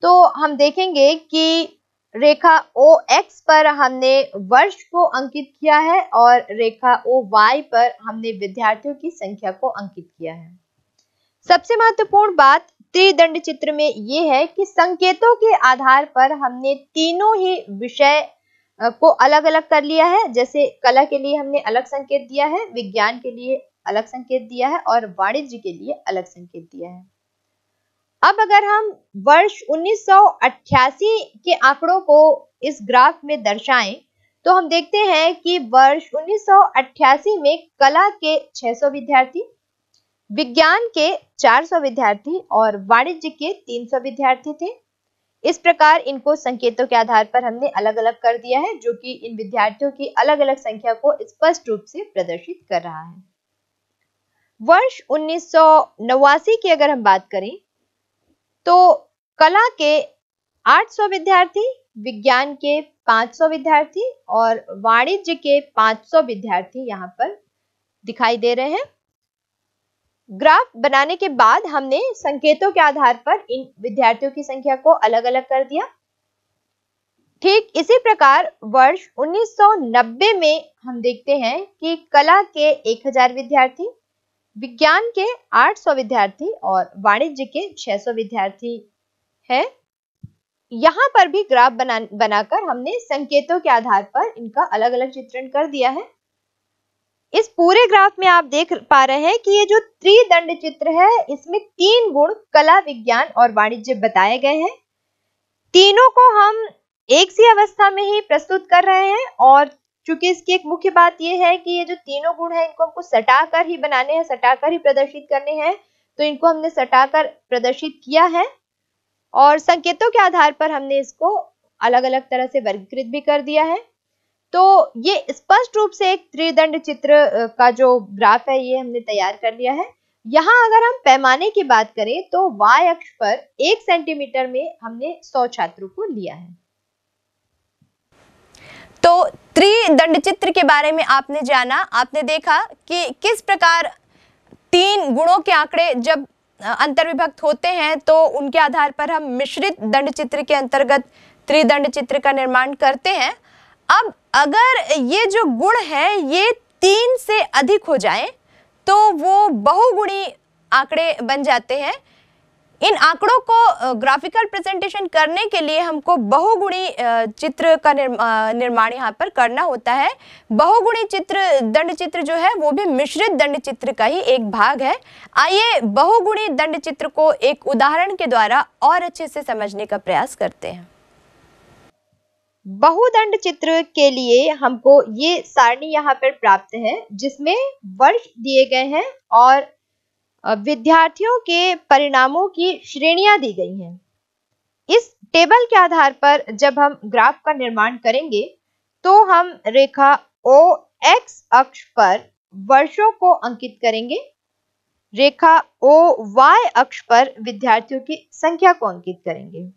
तो हम देखेंगे कि रेखा ओ एक्स पर हमने वर्ष को अंकित किया है और रेखा ओ वाई पर हमने विद्यार्थियों की संख्या को अंकित किया है सबसे महत्वपूर्ण बात त्रिदंड चित्र में ये है कि संकेतों के आधार पर हमने तीनों ही विषय को अलग अलग कर लिया है जैसे कला के लिए हमने अलग संकेत दिया है विज्ञान के लिए अलग संकेत दिया है और वाणिज्य के लिए अलग संकेत दिया है अब अगर हम वर्ष 1988 के आंकड़ों को इस ग्राफ में दर्शाएं तो हम देखते हैं कि वर्ष 1988 में कला के 600 विद्यार्थी विज्ञान के 400 विद्यार्थी और वाणिज्य के 300 विद्यार्थी थे इस प्रकार इनको संकेतों के आधार पर हमने अलग अलग कर दिया है जो कि इन विद्यार्थियों की अलग अलग संख्या को स्पष्ट रूप से प्रदर्शित कर रहा है वर्ष उन्नीस की अगर हम बात करें तो कला के 800 विद्यार्थी विज्ञान के 500 विद्यार्थी और वाणिज्य के 500 विद्यार्थी यहाँ पर दिखाई दे रहे हैं ग्राफ बनाने के बाद हमने संकेतों के आधार पर इन विद्यार्थियों की संख्या को अलग अलग कर दिया ठीक इसी प्रकार वर्ष 1990 में हम देखते हैं कि कला के 1000 विद्यार्थी विज्ञान के 800 विद्यार्थी और वाणिज्य के 600 विद्यार्थी हैं। यहाँ पर भी ग्राफ बना बनाकर हमने संकेतों के आधार पर इनका अलग अलग चित्रण कर दिया है इस पूरे ग्राफ में आप देख पा रहे हैं कि ये जो त्रिदंड चित्र है इसमें तीन गुण कला विज्ञान और वाणिज्य बताए गए हैं तीनों को हम एक सी अवस्था में ही प्रस्तुत कर रहे हैं और क्योंकि इसकी एक मुख्य बात यह है कि ये जो तीनों गुण है इनको हमको सटाकर ही बनाने हैं सटाकर ही प्रदर्शित करने हैं तो इनको हमने सटाकर प्रदर्शित किया है और संकेतों के आधार पर हमने इसको अलग अलग तरह से वर्गीकृत भी कर दिया है तो ये स्पष्ट रूप से एक त्रिदंड चित्र का जो ग्राफ है ये हमने तैयार कर लिया है यहाँ अगर हम पैमाने की बात करें तो वाई अक्ष पर एक सेंटीमीटर में हमने सौ छात्रों को लिया है तो त्रिदंड चित्र के बारे में आपने जाना आपने देखा कि किस प्रकार तीन गुणों के आंकड़े जब अंतर्विभक्त होते हैं तो उनके आधार पर हम मिश्रित दंड चित्र के अंतर्गत त्रिदंड चित्र का निर्माण करते हैं अब अगर ये जो गुण है ये तीन से अधिक हो जाए तो वो बहुगुणी आंकड़े बन जाते हैं इन आंकड़ों को ग्राफिकल प्रेजेंटेशन करने के लिए हमको बहुगुणी चित्र का निर्माण यहाँ पर करना होता है बहुगुणी चित्र दंड चित्र जो है वो भी मिश्रित दंड चित्र का ही एक भाग है आइए बहुगुणी दंड चित्र को एक उदाहरण के द्वारा और अच्छे से समझने का प्रयास करते हैं बहुदंड चित्र के लिए हमको ये सारणी यहाँ पर प्राप्त है जिसमें वर्ष दिए गए हैं और विद्यार्थियों के परिणामों की श्रेणियां दी गई हैं इस टेबल के आधार पर जब हम ग्राफ का निर्माण करेंगे तो हम रेखा ओ एक्स अक्ष पर वर्षों को अंकित करेंगे रेखा ओ वाई अक्ष पर विद्यार्थियों की संख्या को अंकित करेंगे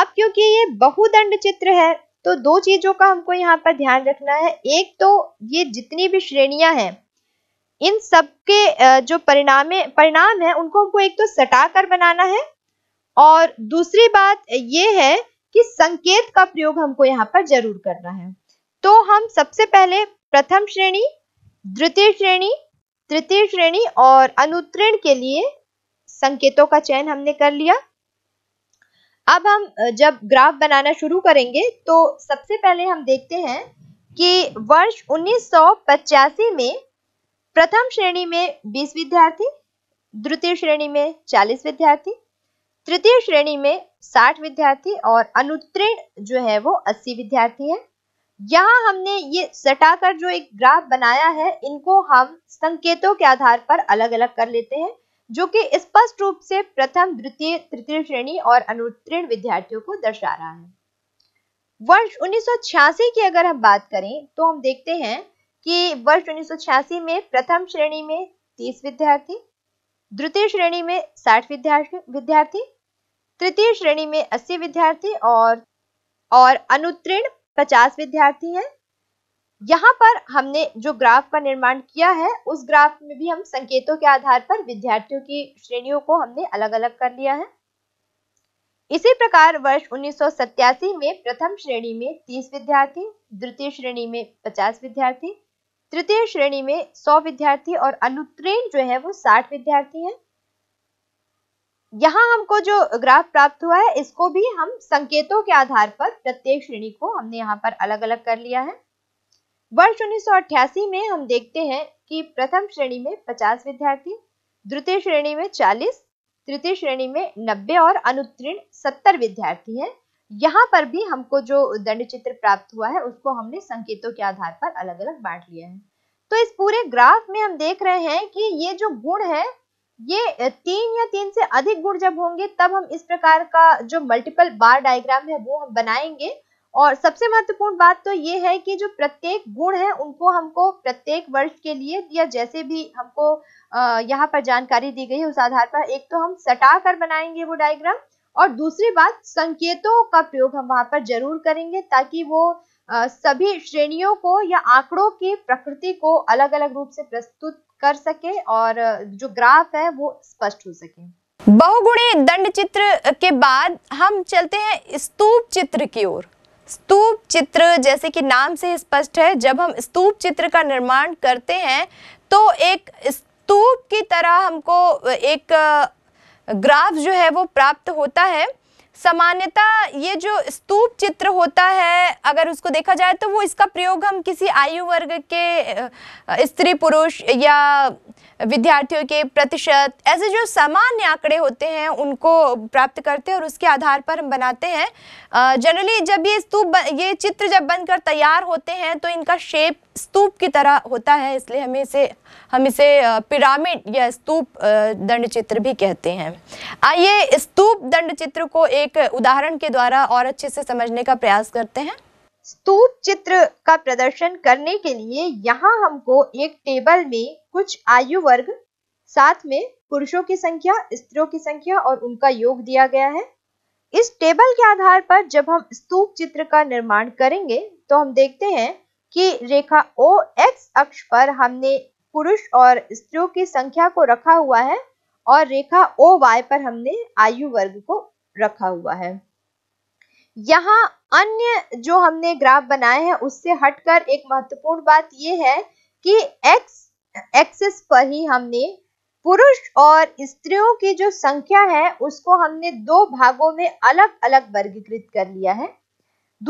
अब क्योंकि ये बहुदंड चित्र है तो दो चीजों का हमको यहाँ पर ध्यान रखना है एक तो ये जितनी भी श्रेणियां हैं इन सब के जो परिणाम परिणाम है उनको हमको एक तो सटा कर बनाना है और दूसरी बात ये है कि संकेत का प्रयोग हमको यहाँ पर जरूर करना है तो हम सबसे पहले प्रथम श्रेणी द्वितीय श्रेणी तृतीय श्रेणी और अनुत्तीर्ण के लिए संकेतों का चयन हमने कर लिया अब हम जब ग्राफ बनाना शुरू करेंगे तो सबसे पहले हम देखते हैं कि वर्ष उन्नीस में प्रथम श्रेणी में 20 विद्यार्थी द्वितीय श्रेणी में 40 विद्यार्थी तृतीय श्रेणी में 60 विद्यार्थी और अनुत्तीर्ण जो है वो 80 विद्यार्थी है यहाँ हमने ये सटाकर जो एक ग्राफ बनाया है इनको हम संकेतों के आधार पर अलग अलग कर लेते हैं जो कि स्पष्ट रूप से प्रथम द्वितीय तृतीय श्रेणी और अनुत्तीर्ण विद्यार्थियों को दर्शा रहा है वर्ष 1986 की अगर हम बात करें तो हम देखते हैं कि वर्ष उन्नीस में प्रथम श्रेणी में तीस विद्यार्थी द्वितीय श्रेणी में साठ विद्यार्थी विद्यार्थी तृतीय श्रेणी में अस्सी विद्यार्थी और और अनुत्तीर्ण 50 विद्यार्थी हैं यहाँ पर हमने जो ग्राफ का निर्माण किया है उस ग्राफ में भी हम संकेतों के आधार पर विद्यार्थियों की श्रेणियों को हमने अलग अलग कर लिया है इसी प्रकार वर्ष उन्नीस में प्रथम श्रेणी में 30 विद्यार्थी द्वितीय श्रेणी में 50 विद्यार्थी तृतीय श्रेणी में 100 विद्यार्थी और अनुत्तीर्ण जो है वो 60 विद्यार्थी हैं यहाँ हमको जो ग्राफ प्राप्त हुआ है इसको भी हम संकेतों के आधार पर प्रत्येक श्रेणी को हमने यहाँ पर अलग अलग कर लिया है वर्ष उन्नीस में हम देखते हैं कि प्रथम श्रेणी में 50 विद्यार्थी द्वितीय श्रेणी में 40, तृतीय श्रेणी में 90 और अनुत्तीर्ण 70 विद्यार्थी हैं यहाँ पर भी हमको जो दंड चित्र प्राप्त हुआ है उसको हमने संकेतों के आधार पर अलग अलग बांट लिया है तो इस पूरे ग्राफ में हम देख रहे हैं कि ये जो गुण है ये तीन या तीन से अधिक गुण जब होंगे तब हम इस प्रकार का जो मल्टीपल बार डायग्राम है वो हम बनाएंगे और सबसे महत्वपूर्ण बात तो ये है कि जो प्रत्येक गुण है उनको हमको प्रत्येक वर्ष के लिए या जैसे भी हमको यहाँ पर जानकारी दी गई है उस आधार पर एक तो हम सटा कर बनाएंगे वो डायग्राम और दूसरी बात संकेतों का प्रयोग हम वहां पर जरूर करेंगे ताकि वो सभी श्रेणियों को या आंकड़ों की प्रकृति को अलग अलग रूप से प्रस्तुत कर सके और जो ग्राफ है वो स्पष्ट हो सके बहुगुणी दंड चित्र के बाद हम चलते हैं स्तूप चित्र की ओर स्तूप चित्र जैसे कि नाम से स्पष्ट है जब हम स्तूप चित्र का निर्माण करते हैं तो एक स्तूप की तरह हमको एक ग्राफ जो है वो प्राप्त होता है सामान्यता ये जो स्तूप चित्र होता है अगर उसको देखा जाए तो वो इसका प्रयोग हम किसी आयु वर्ग के स्त्री पुरुष या विद्यार्थियों के प्रतिशत ऐसे जो सामान्य आंकड़े होते हैं उनको प्राप्त करते हैं और उसके आधार पर हम बनाते हैं जनरली जब ये स्तूप ये चित्र जब बनकर तैयार होते हैं तो इनका शेप स्तूप की तरह होता है इसलिए हमें इसे हम इसे पिरामिड या स्तूप दंड चित्र भी कहते हैं आइए स्तूप दंड चित्र को एक उदाहरण के द्वारा और अच्छे से समझने का प्रयास करते हैं स्तूप चित्र का प्रदर्शन करने के लिए यहाँ हमको एक टेबल में कुछ आयु वर्ग साथ में पुरुषों की संख्या स्त्रियों की संख्या और उनका योग दिया गया है इस टेबल के आधार पर जब हम स्तूप चित्र का निर्माण करेंगे तो हम देखते हैं कि रेखा ओ एक्स अक्ष पर हमने पुरुष और स्त्रियों की संख्या को रखा हुआ है और रेखा ओ वाई पर हमने आयु वर्ग को रखा हुआ है यहाँ अन्य जो हमने ग्राफ बनाए हैं उससे हटकर एक महत्वपूर्ण बात यह है कि एक्स एक्सेस पर ही हमने पुरुष और स्त्रियों की जो संख्या है उसको हमने दो भागों में अलग अलग वर्गीकृत कर लिया है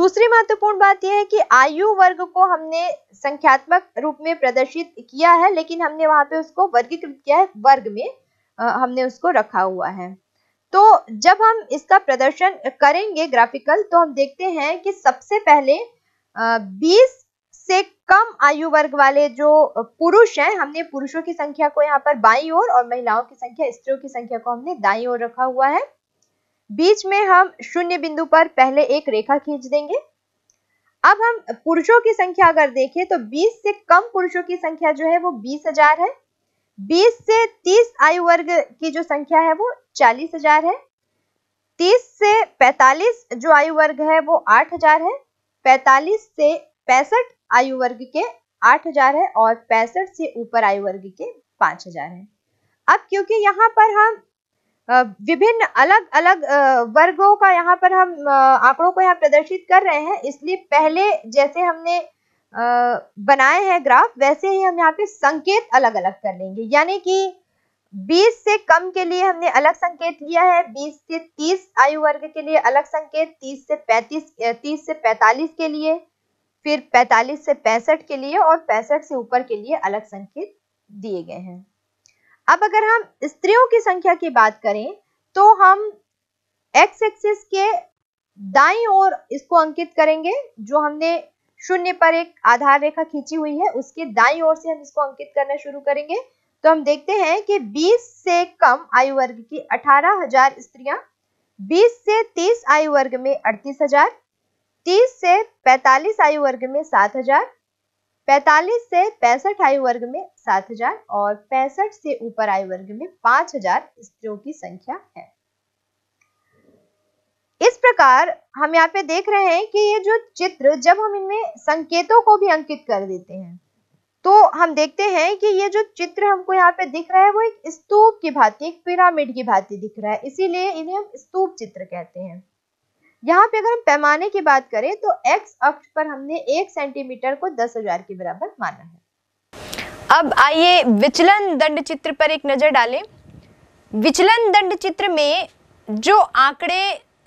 दूसरी महत्वपूर्ण बात यह है कि आयु वर्ग को हमने संख्यात्मक रूप में प्रदर्शित किया है लेकिन हमने वहां पे उसको वर्गीकृत किया है वर्ग में हमने उसको रखा हुआ है तो जब हम इसका प्रदर्शन करेंगे ग्राफिकल तो हम देखते हैं कि सबसे पहले बीस से कम आयु वर्ग वाले जो पुरुष हैं हमने पुरुषों की संख्या को यहाँ पर बाई ओर और, और महिलाओं की संख्या स्त्रियों की संख्या को हमने दाई ओर रखा हुआ है बीच में हम शून्य बिंदु पर पहले एक रेखा खींच देंगे अब हम पुरुषों की संख्या अगर देखें तो 20 से कम पुरुषों की संख्या जो है वो बीस हजार है 20 से 30 आयु वर्ग की जो संख्या है वो चालीस हजार है तीस से पैतालीस जो आयु वर्ग है वो आठ हजार है पैतालीस से पैंसठ आयु वर्ग के आठ हजार है और पैंसठ से ऊपर आयु वर्ग के पांच हजार है अब क्योंकि यहाँ पर हम विभिन्न अलग अलग वर्गों का यहाँ पर हम आंकड़ों को यहाँ प्रदर्शित कर रहे हैं इसलिए पहले जैसे हमने बनाए हैं ग्राफ वैसे ही हम यहाँ पे संकेत अलग अलग कर लेंगे यानी कि 20 से कम के लिए हमने अलग संकेत लिया है 20 से 30 आयु वर्ग के लिए अलग संकेत 30 से 35 30 से 45 के लिए फिर 45 से पैंसठ के लिए और पैंसठ से ऊपर के लिए अलग संकेत दिए गए हैं अब अगर हम स्त्रियों की संख्या की बात करें तो हम एक्स एक्सिस के दाई और इसको अंकित करेंगे जो हमने शून्य पर एक आधार रेखा खींची हुई है उसके दाई ओर से हम इसको अंकित करना शुरू करेंगे तो हम देखते हैं कि 20 से कम आयु वर्ग की 18,000 स्त्रियां 20 से 30 आयु वर्ग में 38,000, 30 से 45 आयु वर्ग में 7,000, 45 से पैंसठ आयु वर्ग में 7,000 और पैंसठ से ऊपर आयु वर्ग में 5,000 स्त्रियों की संख्या है इस प्रकार हम यहाँ पे देख रहे हैं कि ये जो चित्र जब हम इनमें संकेतों को भी अंकित कर देते हैं तो हम देखते हैं कि ये जो चित्र हमको यहाँ पे दिख रहा है वो एक स्तूप की भांति एक पिरामिड की भांति दिख रहा है इसीलिए इन्हें हम स्तूप चित्र कहते हैं यहाँ पे अगर हम पैमाने की बात करें तो एक्स अक्ष पर हमने एक सेंटीमीटर को दस हजार के बराबर माना है अब आइए विचलन दंड चित्र पर एक नजर डालें विचलन दंड चित्र में जो आंकड़े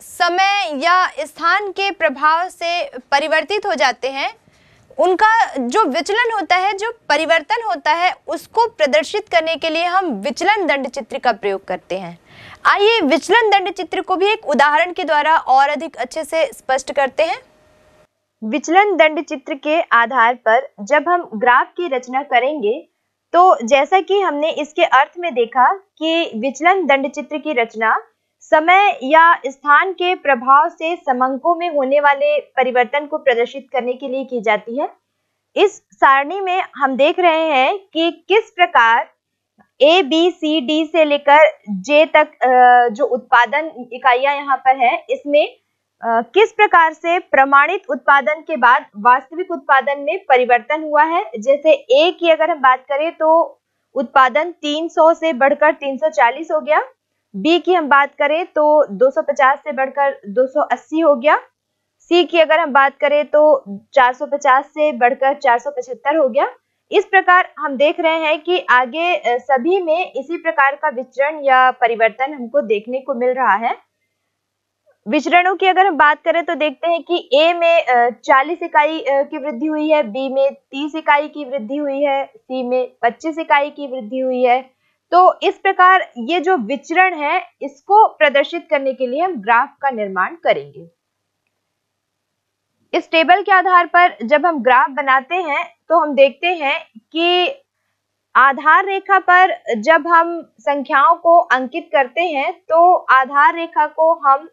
समय या स्थान के प्रभाव से परिवर्तित हो जाते हैं उनका जो विचलन होता है जो परिवर्तन होता है उसको प्रदर्शित करने के लिए हम विचलन दंड चित्र का प्रयोग करते हैं आइए विचलन दंड चित्र को भी एक उदाहरण के द्वारा और अधिक अच्छे से स्पष्ट करते हैं विचलन दंड चित्र के आधार पर जब हम ग्राफ की रचना करेंगे तो जैसा कि हमने इसके अर्थ में देखा कि विचलन दंड चित्र की रचना समय या स्थान के प्रभाव से समंकों में होने वाले परिवर्तन को प्रदर्शित करने के लिए की जाती है इस सारणी में हम देख रहे हैं कि किस प्रकार ए बी सी डी से लेकर जे तक जो उत्पादन इकाइयां यहाँ पर है इसमें किस प्रकार से प्रमाणित उत्पादन के बाद वास्तविक उत्पादन में परिवर्तन हुआ है जैसे ए की अगर हम बात करें तो उत्पादन 300 से बढ़कर 340 हो गया बी की हम बात करें तो 250 से बढ़कर 280 हो गया सी की अगर हम बात करें तो 450 से बढ़कर 475 हो गया इस प्रकार हम देख रहे हैं कि आगे सभी में इसी प्रकार का विचरण या परिवर्तन हमको देखने को मिल रहा है विचरणों की अगर हम बात करें तो देखते हैं कि ए में 40 इकाई की वृद्धि हुई है बी में 30 इकाई की वृद्धि हुई है सी में 25 इकाई की वृद्धि हुई है तो इस प्रकार ये जो विचरण है इसको प्रदर्शित करने के लिए हम ग्राफ का निर्माण करेंगे इस टेबल के आधार पर जब हम ग्राफ बनाते हैं तो हम देखते हैं कि आधार रेखा पर जब हम संख्याओं को अंकित करते हैं तो आधार रेखा को हम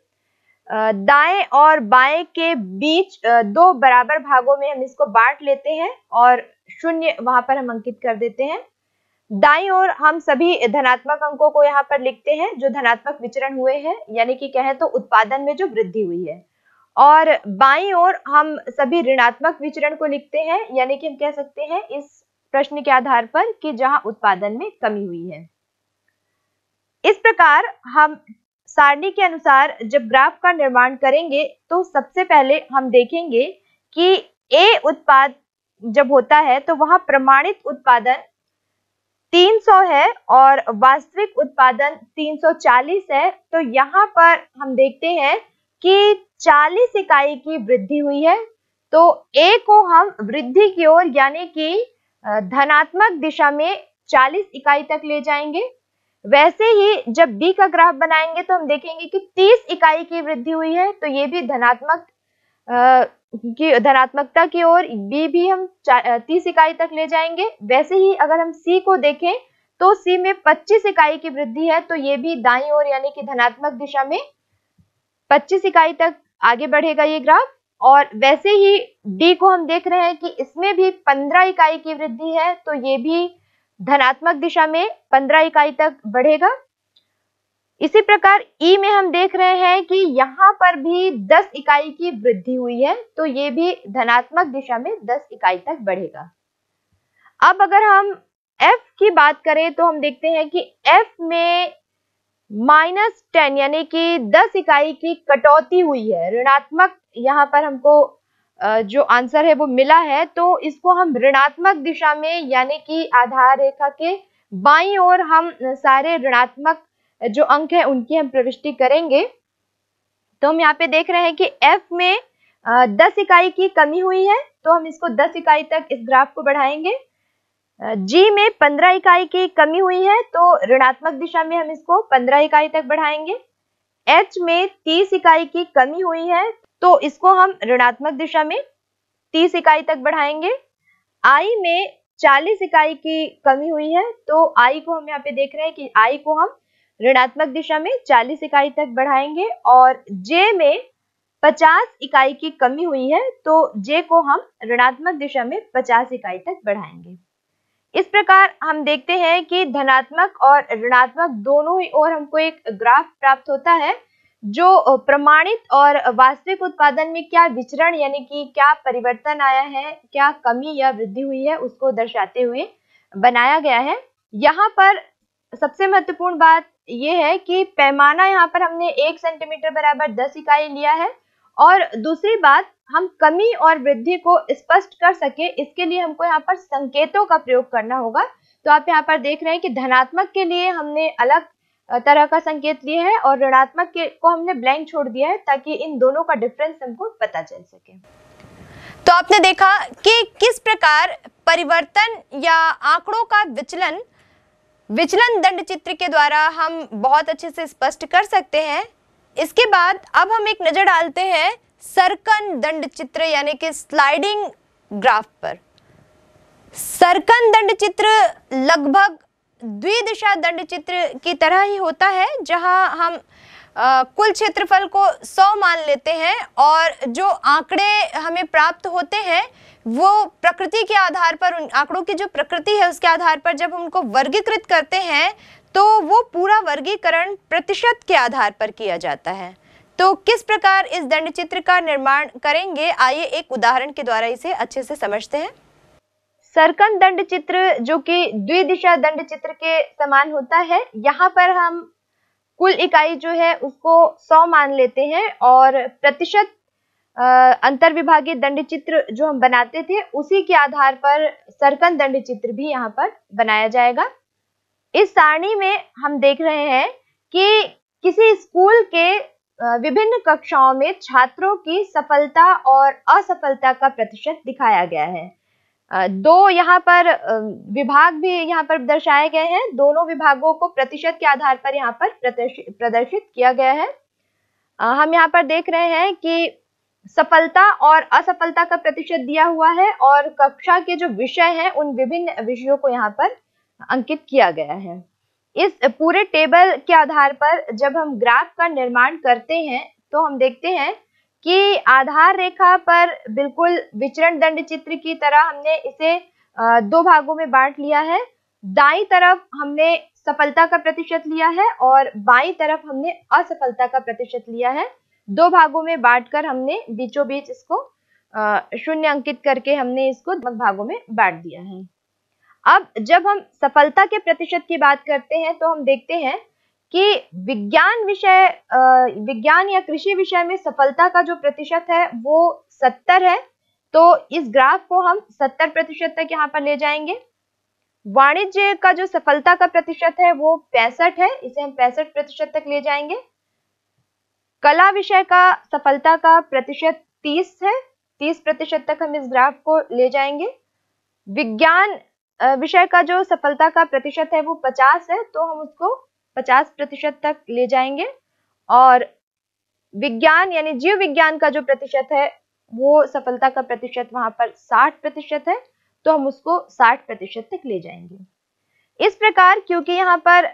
दाएं और बाएं के बीच दो बराबर भागों में हम इसको बांट लेते हैं और शून्य वहां पर हम अंकित कर देते हैं दाई और हम सभी धनात्मक अंकों को यहाँ पर लिखते हैं जो धनात्मक विचरण हुए हैं यानी कि कहें तो उत्पादन में जो वृद्धि हुई है और बाई और हम सभी ऋणात्मक विचरण को लिखते हैं यानी कि हम कह सकते हैं इस प्रश्न के आधार पर कि जहां उत्पादन में कमी हुई है इस प्रकार हम सारणी के अनुसार जब ग्राफ का निर्माण करेंगे तो सबसे पहले हम देखेंगे कि ए उत्पाद जब होता है तो वहां प्रमाणित उत्पादन 300 है और वास्तविक उत्पादन 340 है तो यहाँ पर हम देखते हैं कि 40 इकाई की वृद्धि हुई है तो ए को हम वृद्धि की ओर यानी कि धनात्मक दिशा में 40 इकाई तक ले जाएंगे वैसे ही जब बी का ग्राफ बनाएंगे तो हम देखेंगे कि 30 इकाई की वृद्धि हुई है तो ये भी धनात्मक की धनात्मकता की ओर बी भी हम तीस इकाई तक ले जाएंगे वैसे ही अगर हम सी को देखें तो सी में 25 इकाई की वृद्धि है तो ये भी दाई ओर यानी कि धनात्मक दिशा में 25 इकाई तक आगे बढ़ेगा ये ग्राफ और वैसे ही डी को हम देख रहे हैं कि इसमें भी 15 इकाई की वृद्धि है तो ये भी धनात्मक दिशा में 15 इकाई तक बढ़ेगा इसी प्रकार ई e में हम देख रहे हैं कि यहाँ पर भी 10 इकाई की वृद्धि हुई है तो ये भी धनात्मक दिशा में 10 इकाई तक बढ़ेगा अब अगर हम एफ की बात करें तो हम देखते हैं कि एफ में माइनस टेन यानी कि 10 इकाई की कटौती हुई है ऋणात्मक यहाँ पर हमको जो आंसर है वो मिला है तो इसको हम ऋणात्मक दिशा में यानी कि आधार रेखा के बाई और हम सारे ऋणात्मक जो अंक है उनकी हम प्रविष्टि करेंगे तो हम यहाँ पे देख रहे हैं कि एफ में दस इकाई की कमी हुई है तो हम इसको दस इकाई तक इस ग्राफ को बढ़ाएंगे जी में पंद्रह इकाई की कमी हुई है तो ऋणात्मक दिशा में हम इसको पंद्रह इकाई तक बढ़ाएंगे एच में तीस इकाई की कमी हुई है तो इसको हम ऋणात्मक दिशा में तीस इकाई तक बढ़ाएंगे आई में चालीस इकाई की कमी हुई है तो आई को हम यहाँ पे देख रहे हैं कि आई को हम ऋणात्मक दिशा में 40 इकाई तक बढ़ाएंगे और जे में 50 इकाई की कमी हुई है तो जे को हम ऋणात्मक दिशा में 50 इकाई तक बढ़ाएंगे इस प्रकार हम देखते हैं कि धनात्मक और ऋणात्मक दोनों ही ओर हमको एक ग्राफ प्राप्त होता है जो प्रमाणित और वास्तविक उत्पादन में क्या विचरण यानी कि क्या परिवर्तन आया है क्या कमी या वृद्धि हुई है उसको दर्शाते हुए बनाया गया है यहाँ पर सबसे महत्वपूर्ण बात ये है कि पैमाना यहाँ पर हमने एक सेंटीमीटर बराबर दस इकाई लिया है और दूसरी बात हम कमी और वृद्धि को स्पष्ट कर सके इसके लिए हमको यहाँ पर संकेतों का प्रयोग करना होगा तो आप यहाँ पर देख रहे हैं कि धनात्मक के लिए हमने अलग तरह का संकेत लिया है और ऋणात्मक के को हमने ब्लैंक छोड़ दिया है ताकि इन दोनों का डिफरेंस हमको पता चल सके तो आपने देखा कि किस प्रकार परिवर्तन या आंकड़ों का विचलन विचलन दंड चित्र के द्वारा हम बहुत अच्छे से स्पष्ट कर सकते हैं इसके बाद अब हम एक नज़र डालते हैं सरकन दंड चित्र यानी कि स्लाइडिंग ग्राफ पर सरकन दंड चित्र लगभग द्विदिशा दंड चित्र की तरह ही होता है जहां हम आ, कुल क्षेत्रफल को 100 मान लेते हैं और जो आंकड़े हमें प्राप्त होते हैं वो प्रकृति के आधार पर उन आंकड़ों की जो प्रकृति है उसके आधार पर जब हम उनको वर्गीकृत करते हैं तो वो पूरा वर्गीकरण प्रतिशत के आधार पर किया जाता है तो किस प्रकार इस दंड चित्र का निर्माण करेंगे आइए एक उदाहरण के द्वारा इसे अच्छे से समझते हैं सरकन दंड चित्र जो कि द्विदिशा दंड चित्र के समान होता है यहाँ पर हम कुल इकाई जो है उसको 100 मान लेते हैं और प्रतिशत अंतर विभागीय दंड चित्र जो हम बनाते थे उसी के आधार पर सरकन दंड चित्र भी यहाँ पर बनाया जाएगा इस सारणी में हम देख रहे हैं कि किसी स्कूल के विभिन्न कक्षाओं में छात्रों की सफलता और असफलता का प्रतिशत दिखाया गया है दो यहाँ पर विभाग भी यहाँ पर दर्शाए गए हैं दोनों विभागों को प्रतिशत के आधार पर यहाँ पर प्रदर्शित किया गया है हम यहाँ पर देख रहे हैं कि सफलता और असफलता का प्रतिशत दिया हुआ है और कक्षा के जो विषय हैं उन विभिन्न विषयों को यहाँ पर अंकित किया गया है इस पूरे टेबल के आधार पर जब हम ग्राफ का निर्माण करते हैं तो हम देखते हैं कि आधार रेखा पर बिल्कुल विचरण दंड चित्र की तरह हमने इसे दो भागों में बांट लिया है दाई तरफ हमने सफलता का प्रतिशत लिया है और बाई तरफ हमने असफलता का प्रतिशत लिया है दो भागों में बांटकर हमने बीचों बीच इसको शून्य अंकित करके हमने इसको भागों में बांट दिया है अब जब हम सफलता के प्रतिशत की बात करते हैं तो हम देखते हैं कि विज्ञान विषय विज्ञान या कृषि विषय में सफलता का जो प्रतिशत है वो सत्तर है तो इस ग्राफ को हम सत्तर प्रतिशत तक यहाँ पर ले जाएंगे वाणिज्य का जो सफलता का प्रतिशत है वो पैंसठ है इसे हम पैंसठ प्रतिशत तक ले जाएंगे कला विषय का सफलता का प्रतिशत 30 है 30 प्रतिशत तक हम इस ग्राफ को ले जाएंगे विज्ञान विषय का जो सफलता का प्रतिशत है वो 50 है तो हम उसको 50 प्रतिशत तक ले जाएंगे और विज्ञान यानी जीव विज्ञान का जो प्रतिशत है वो सफलता का प्रतिशत वहां पर 60 प्रतिशत है तो हम उसको 60 प्रतिशत तक ले जाएंगे इस प्रकार क्योंकि यहाँ पर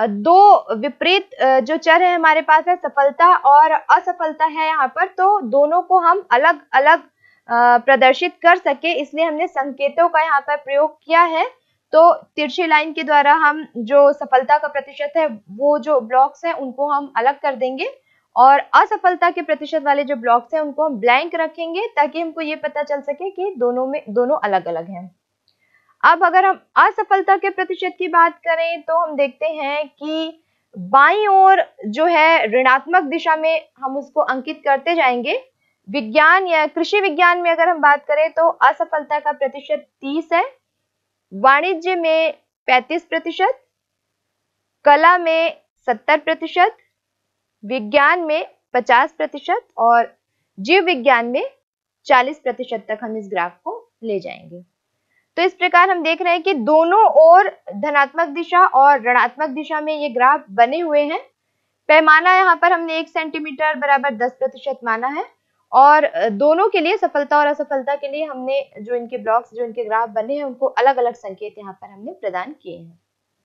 दो विपरीत जो चर है हमारे पास है सफलता और असफलता है यहाँ पर तो दोनों को हम अलग अलग प्रदर्शित कर सके इसलिए हमने संकेतों का यहाँ पर प्रयोग किया है तो तिरछी लाइन के द्वारा हम जो सफलता का प्रतिशत है वो जो ब्लॉक्स हैं उनको हम अलग कर देंगे और असफलता के प्रतिशत वाले जो ब्लॉक्स हैं उनको हम ब्लैंक रखेंगे ताकि हमको ये पता चल सके कि दोनों में दोनों अलग अलग हैं अब अगर हम असफलता के प्रतिशत की बात करें तो हम देखते हैं कि बाई और जो है ऋणात्मक दिशा में हम उसको अंकित करते जाएंगे विज्ञान या कृषि विज्ञान में अगर हम बात करें तो असफलता का प्रतिशत 30 है वाणिज्य में 35 प्रतिशत कला में 70 प्रतिशत विज्ञान में 50 प्रतिशत और जीव विज्ञान में 40 प्रतिशत तक हम इस ग्राफ को ले जाएंगे तो इस प्रकार हम देख रहे हैं कि दोनों ओर धनात्मक दिशा और ऋणात्मक दिशा में ये ग्राफ बने हुए हैं पैमाना यहाँ पर हमने एक सेंटीमीटर बराबर दस प्रतिशत माना है और दोनों के लिए सफलता और असफलता के लिए हमने जो इनके ब्लॉक्स जो इनके ग्राफ बने हैं उनको अलग अलग संकेत यहाँ पर हमने प्रदान किए हैं